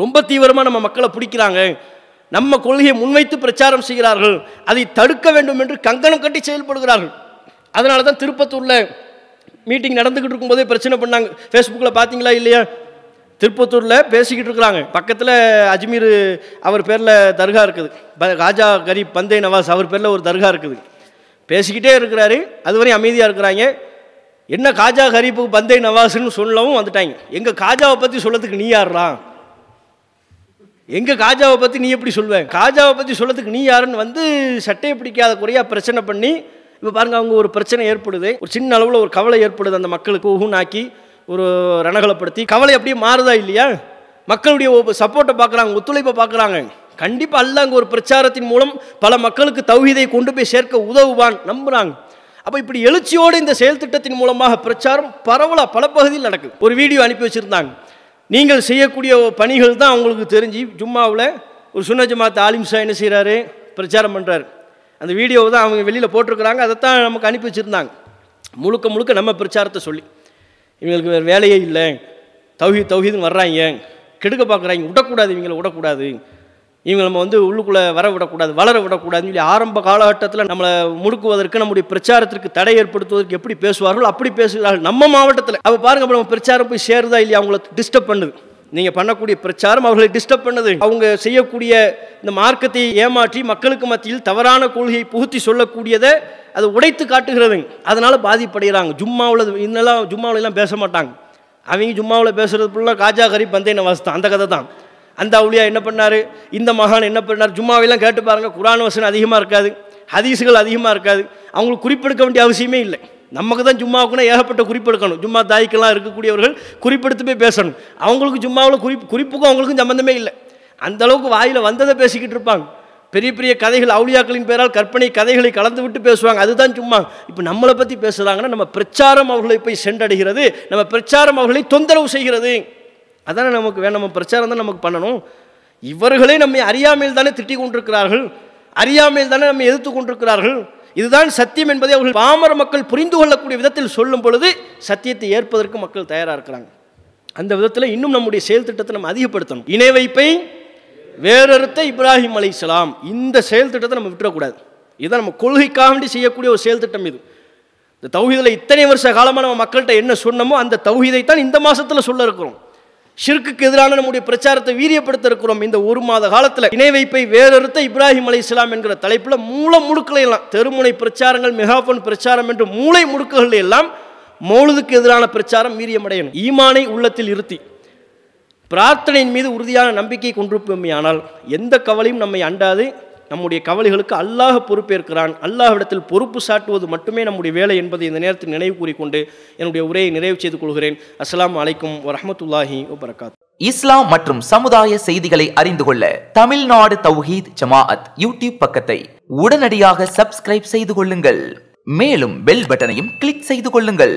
ரொம்ப தீவிரமாக நம்ம மக்களை பிடிக்கிறாங்க நம்ம கொள்கையை முன்வைத்து பிரச்சாரம் செய்கிறார்கள் அதை தடுக்க வேண்டும் என்று கங்கணம் கட்டி செயல்படுகிறார்கள் அதனால தான் திருப்பத்தூரில் மீட்டிங் நடந்துக்கிட்டு இருக்கும்போதே பிரச்சனை பண்ணாங்க ஃபேஸ்புக்கில் பார்த்தீங்களா இல்லையா திருப்பத்தூரில் பேசிக்கிட்டு இருக்கிறாங்க பக்கத்தில் அஜ்மீர் அவர் பேரில் தர்கா இருக்குது ராஜா கரீப் பந்தே நவாஸ் அவர் பேரில் ஒரு தர்கா இருக்குது பேசிக்கிட்டே இருக்கிறாரு அதுவரை அமைதியாக இருக்கிறாங்க என்ன காஜா கரீப்புக்கு பந்தே நவாஸ்ன்னு சொல்லவும் வந்துட்டாங்க எங்கள் காஜாவை பற்றி சொல்லத்துக்கு நீ யாருடா எங்கள் காஜாவை பற்றி நீ எப்படி சொல்வேன் காஜாவை பற்றி சொல்லத்துக்கு நீ யாருன்னு வந்து சட்டையை பிடிக்காத குறையாக பிரச்சனை பண்ணி இப்போ பாருங்கள் அவங்க ஒரு பிரச்சனை ஏற்படுது ஒரு சின்ன அளவில் ஒரு கவலை ஏற்படுது அந்த மக்களுக்கு ஊனாக்கி ஒரு ரணகலப்படுத்தி கவலை அப்படியே மாறுதா இல்லையா மக்களுடைய சப்போர்ட்டை பார்க்குறாங்க ஒத்துழைப்பை பார்க்குறாங்க கண்டிப்பாக அல்ல அங்கே ஒரு பிரச்சாரத்தின் மூலம் பல மக்களுக்கு தௌஹிதை கொண்டு போய் சேர்க்க உதவுவான் நம்புகிறாங்க அப்போ இப்படி எழுச்சியோடு இந்த செயல் திட்டத்தின் மூலமாக பிரச்சாரம் பரவலாக பல பகுதியில் நடக்குது ஒரு வீடியோ அனுப்பி வச்சுருந்தாங்க நீங்கள் செய்யக்கூடிய பணிகள் தான் அவங்களுக்கு தெரிஞ்சு ஜும்மாவில் ஒரு சுன்னஜமாத் ஆலிம்சா என்ன செய்கிறாரு பிரச்சாரம் பண்ணுறாரு அந்த வீடியோவை தான் அவங்க வெளியில் போட்டிருக்கிறாங்க அதை தான் நமக்கு அனுப்பி வச்சுருந்தாங்க முழுக்க முழுக்க நம்ம பிரச்சாரத்தை சொல்லி இவங்களுக்கு வேறு வேலையே இல்லை தௌஹி தௌஹீதுன்னு வர்றாங்க கெடுக்க பார்க்குறாங்க விடக்கூடாது இவங்களை விடக்கூடாது இவங்க நம்ம வந்து உள்ளுக்குள்ளே வர விடக்கூடாது வளர விடக்கூடாதுன்னு சொல்லி ஆரம்ப காலகட்டத்தில் நம்மளை முழுக்குவதற்கு நம்முடைய பிரச்சாரத்திற்கு தடை ஏற்படுத்துவதற்கு எப்படி பேசுவார்கள் அப்படி பேசுகிறார்கள் நம்ம மாவட்டத்தில் அப்போ பாருங்கள் நம்ம பிரச்சாரம் போய் சேருதா இல்லையா அவங்கள டிஸ்டர்ப் பண்ணுது நீங்கள் பண்ணக்கூடிய பிரச்சாரம் அவர்களை டிஸ்டர்ப் பண்ணது அவங்க செய்யக்கூடிய இந்த மார்க்கத்தை ஏமாற்றி மக்களுக்கு மத்தியில் தவறான கொள்கையை புகுத்தி சொல்லக்கூடியதை அதை உடைத்து காட்டுகிறது அதனால் பாதிப்படைகிறாங்க ஜும்மாவில் இன்னெல்லாம் எல்லாம் பேச மாட்டாங்க அவங்க ஜும்மாவில் பேசுகிறது ஃபுல்லாக காஜா கரி பந்தய நவாஸ் தான் அந்த கதை தான் அந்த அவுளியா என்ன பண்ணார் இந்த மகான் என்ன பண்ணார் ஜும்மாவெல்லாம் கேட்டு பாருங்கள் குரான் வசனம் அதிகமாக இருக்காது ஹதீஸுகள் அதிகமாக இருக்காது அவங்களுக்கு குறிப்பெடுக்க வேண்டிய அவசியமே இல்லை நமக்கு தான் ஜும்மாவுக்குன்னா ஏகப்பட்ட குறிப்பெடுக்கணும் ஜும்மா தாய்க்கெல்லாம் இருக்கக்கூடியவர்கள் குறிப்பெடுத்து போய் பேசணும் அவங்களுக்கு ஜும்மாவில் குறிப்பு குறிப்புக்கும் அவங்களுக்கும் சம்மந்தமே இல்லை அந்த அளவுக்கு வாயில் வந்ததை பேசிக்கிட்டு இருப்பாங்க பெரிய பெரிய கதைகள் அவுளியாக்களின் பேரால் கற்பனை கதைகளை கலந்து விட்டு பேசுவாங்க அதுதான் சும்மா இப்போ நம்மளை பற்றி பேசுகிறாங்கன்னா நம்ம பிரச்சாரம் அவர்களை போய் சென்றடைகிறது நம்ம பிரச்சாரம் அவர்களை தொந்தரவு செய்கிறது அதானே நமக்கு வேணும் நம்ம பிரச்சாரம் தான் நமக்கு பண்ணணும் இவர்களே நம்மை அறியாமையில் தானே திட்டிக் கொண்டிருக்கிறார்கள் அறியாமையில் தானே நம்ம எதிர்த்து கொண்டிருக்கிறார்கள் இதுதான் சத்தியம் என்பதை அவர்கள் பாமர மக்கள் புரிந்து கொள்ளக்கூடிய விதத்தில் சொல்லும் பொழுது சத்தியத்தை ஏற்பதற்கு மக்கள் தயாராக இருக்கிறாங்க அந்த விதத்தில் இன்னும் நம்முடைய செயல் திட்டத்தை நம்ம அதிகப்படுத்தணும் இணை வைப்பை வேறறுத்த இப்ராஹிம் அலை இஸ்லாம் இந்த செயல் திட்டத்தை நம்ம விட்டுறக்கூடாது இதுதான் நம்ம கொள்கைக்காக வேண்டி செய்யக்கூடிய ஒரு செயல் திட்டம் இது இந்த தௌஹிதில் இத்தனை வருஷ காலமாக நம்ம மக்கள்கிட்ட என்ன சொன்னமோ அந்த தௌஹிதை தான் இந்த மாதத்தில் சொல்ல இருக்கிறோம் ஷிர்க்குக்கு எதிரான நம்முடைய பிரச்சாரத்தை வீரியப்படுத்த இருக்கிறோம் இந்த ஒரு மாத காலத்தில் இணை வைப்பை வேறறுத்த இப்ராஹிம் அலி இஸ்லாம் என்கிற தலைப்பில் மூளை முடுக்களை எல்லாம் தெருமுனை பிரச்சாரங்கள் மெகாஃபோன் பிரச்சாரம் என்று மூளை முழுக்குகள் எல்லாம் மௌலுதுக்கு எதிரான பிரச்சாரம் வீரியமடையணும் ஈமானை உள்ளத்தில் இருத்தி பிரார்த்தனையின் மீது உறுதியான நம்பிக்கை கொண்டிருப்போமே ஆனால் எந்த கவலையும் நம்மை அண்டாது நம்முடைய கவலைகளுக்கு அல்லாஹ் பொறுப்பேற்கிறான் அல்லாஹ்விடத்தில் பொறுப்பு சாட்டுவது மட்டுமே நம்முடைய வேலை என்பதை இந்த நேரத்தில் நினைவு கூறிக்கொண்டு என்னுடைய உரையை நிறைவு செய்து கொள்கிறேன் அஸ்லாம் அலைக்கும் வரமத்துல்லாஹி வபரகாத் இஸ்லாம் மற்றும் சமுதாய செய்திகளை அறிந்து கொள்ள தமிழ்நாடு தௌஹீத் ஜமாஅத் யூடியூப் பக்கத்தை உடனடியாக சப்ஸ்கிரைப் செய்து கொள்ளுங்கள் மேலும் பெல் பட்டனையும் கிளிக் செய்து கொள்ளுங்கள்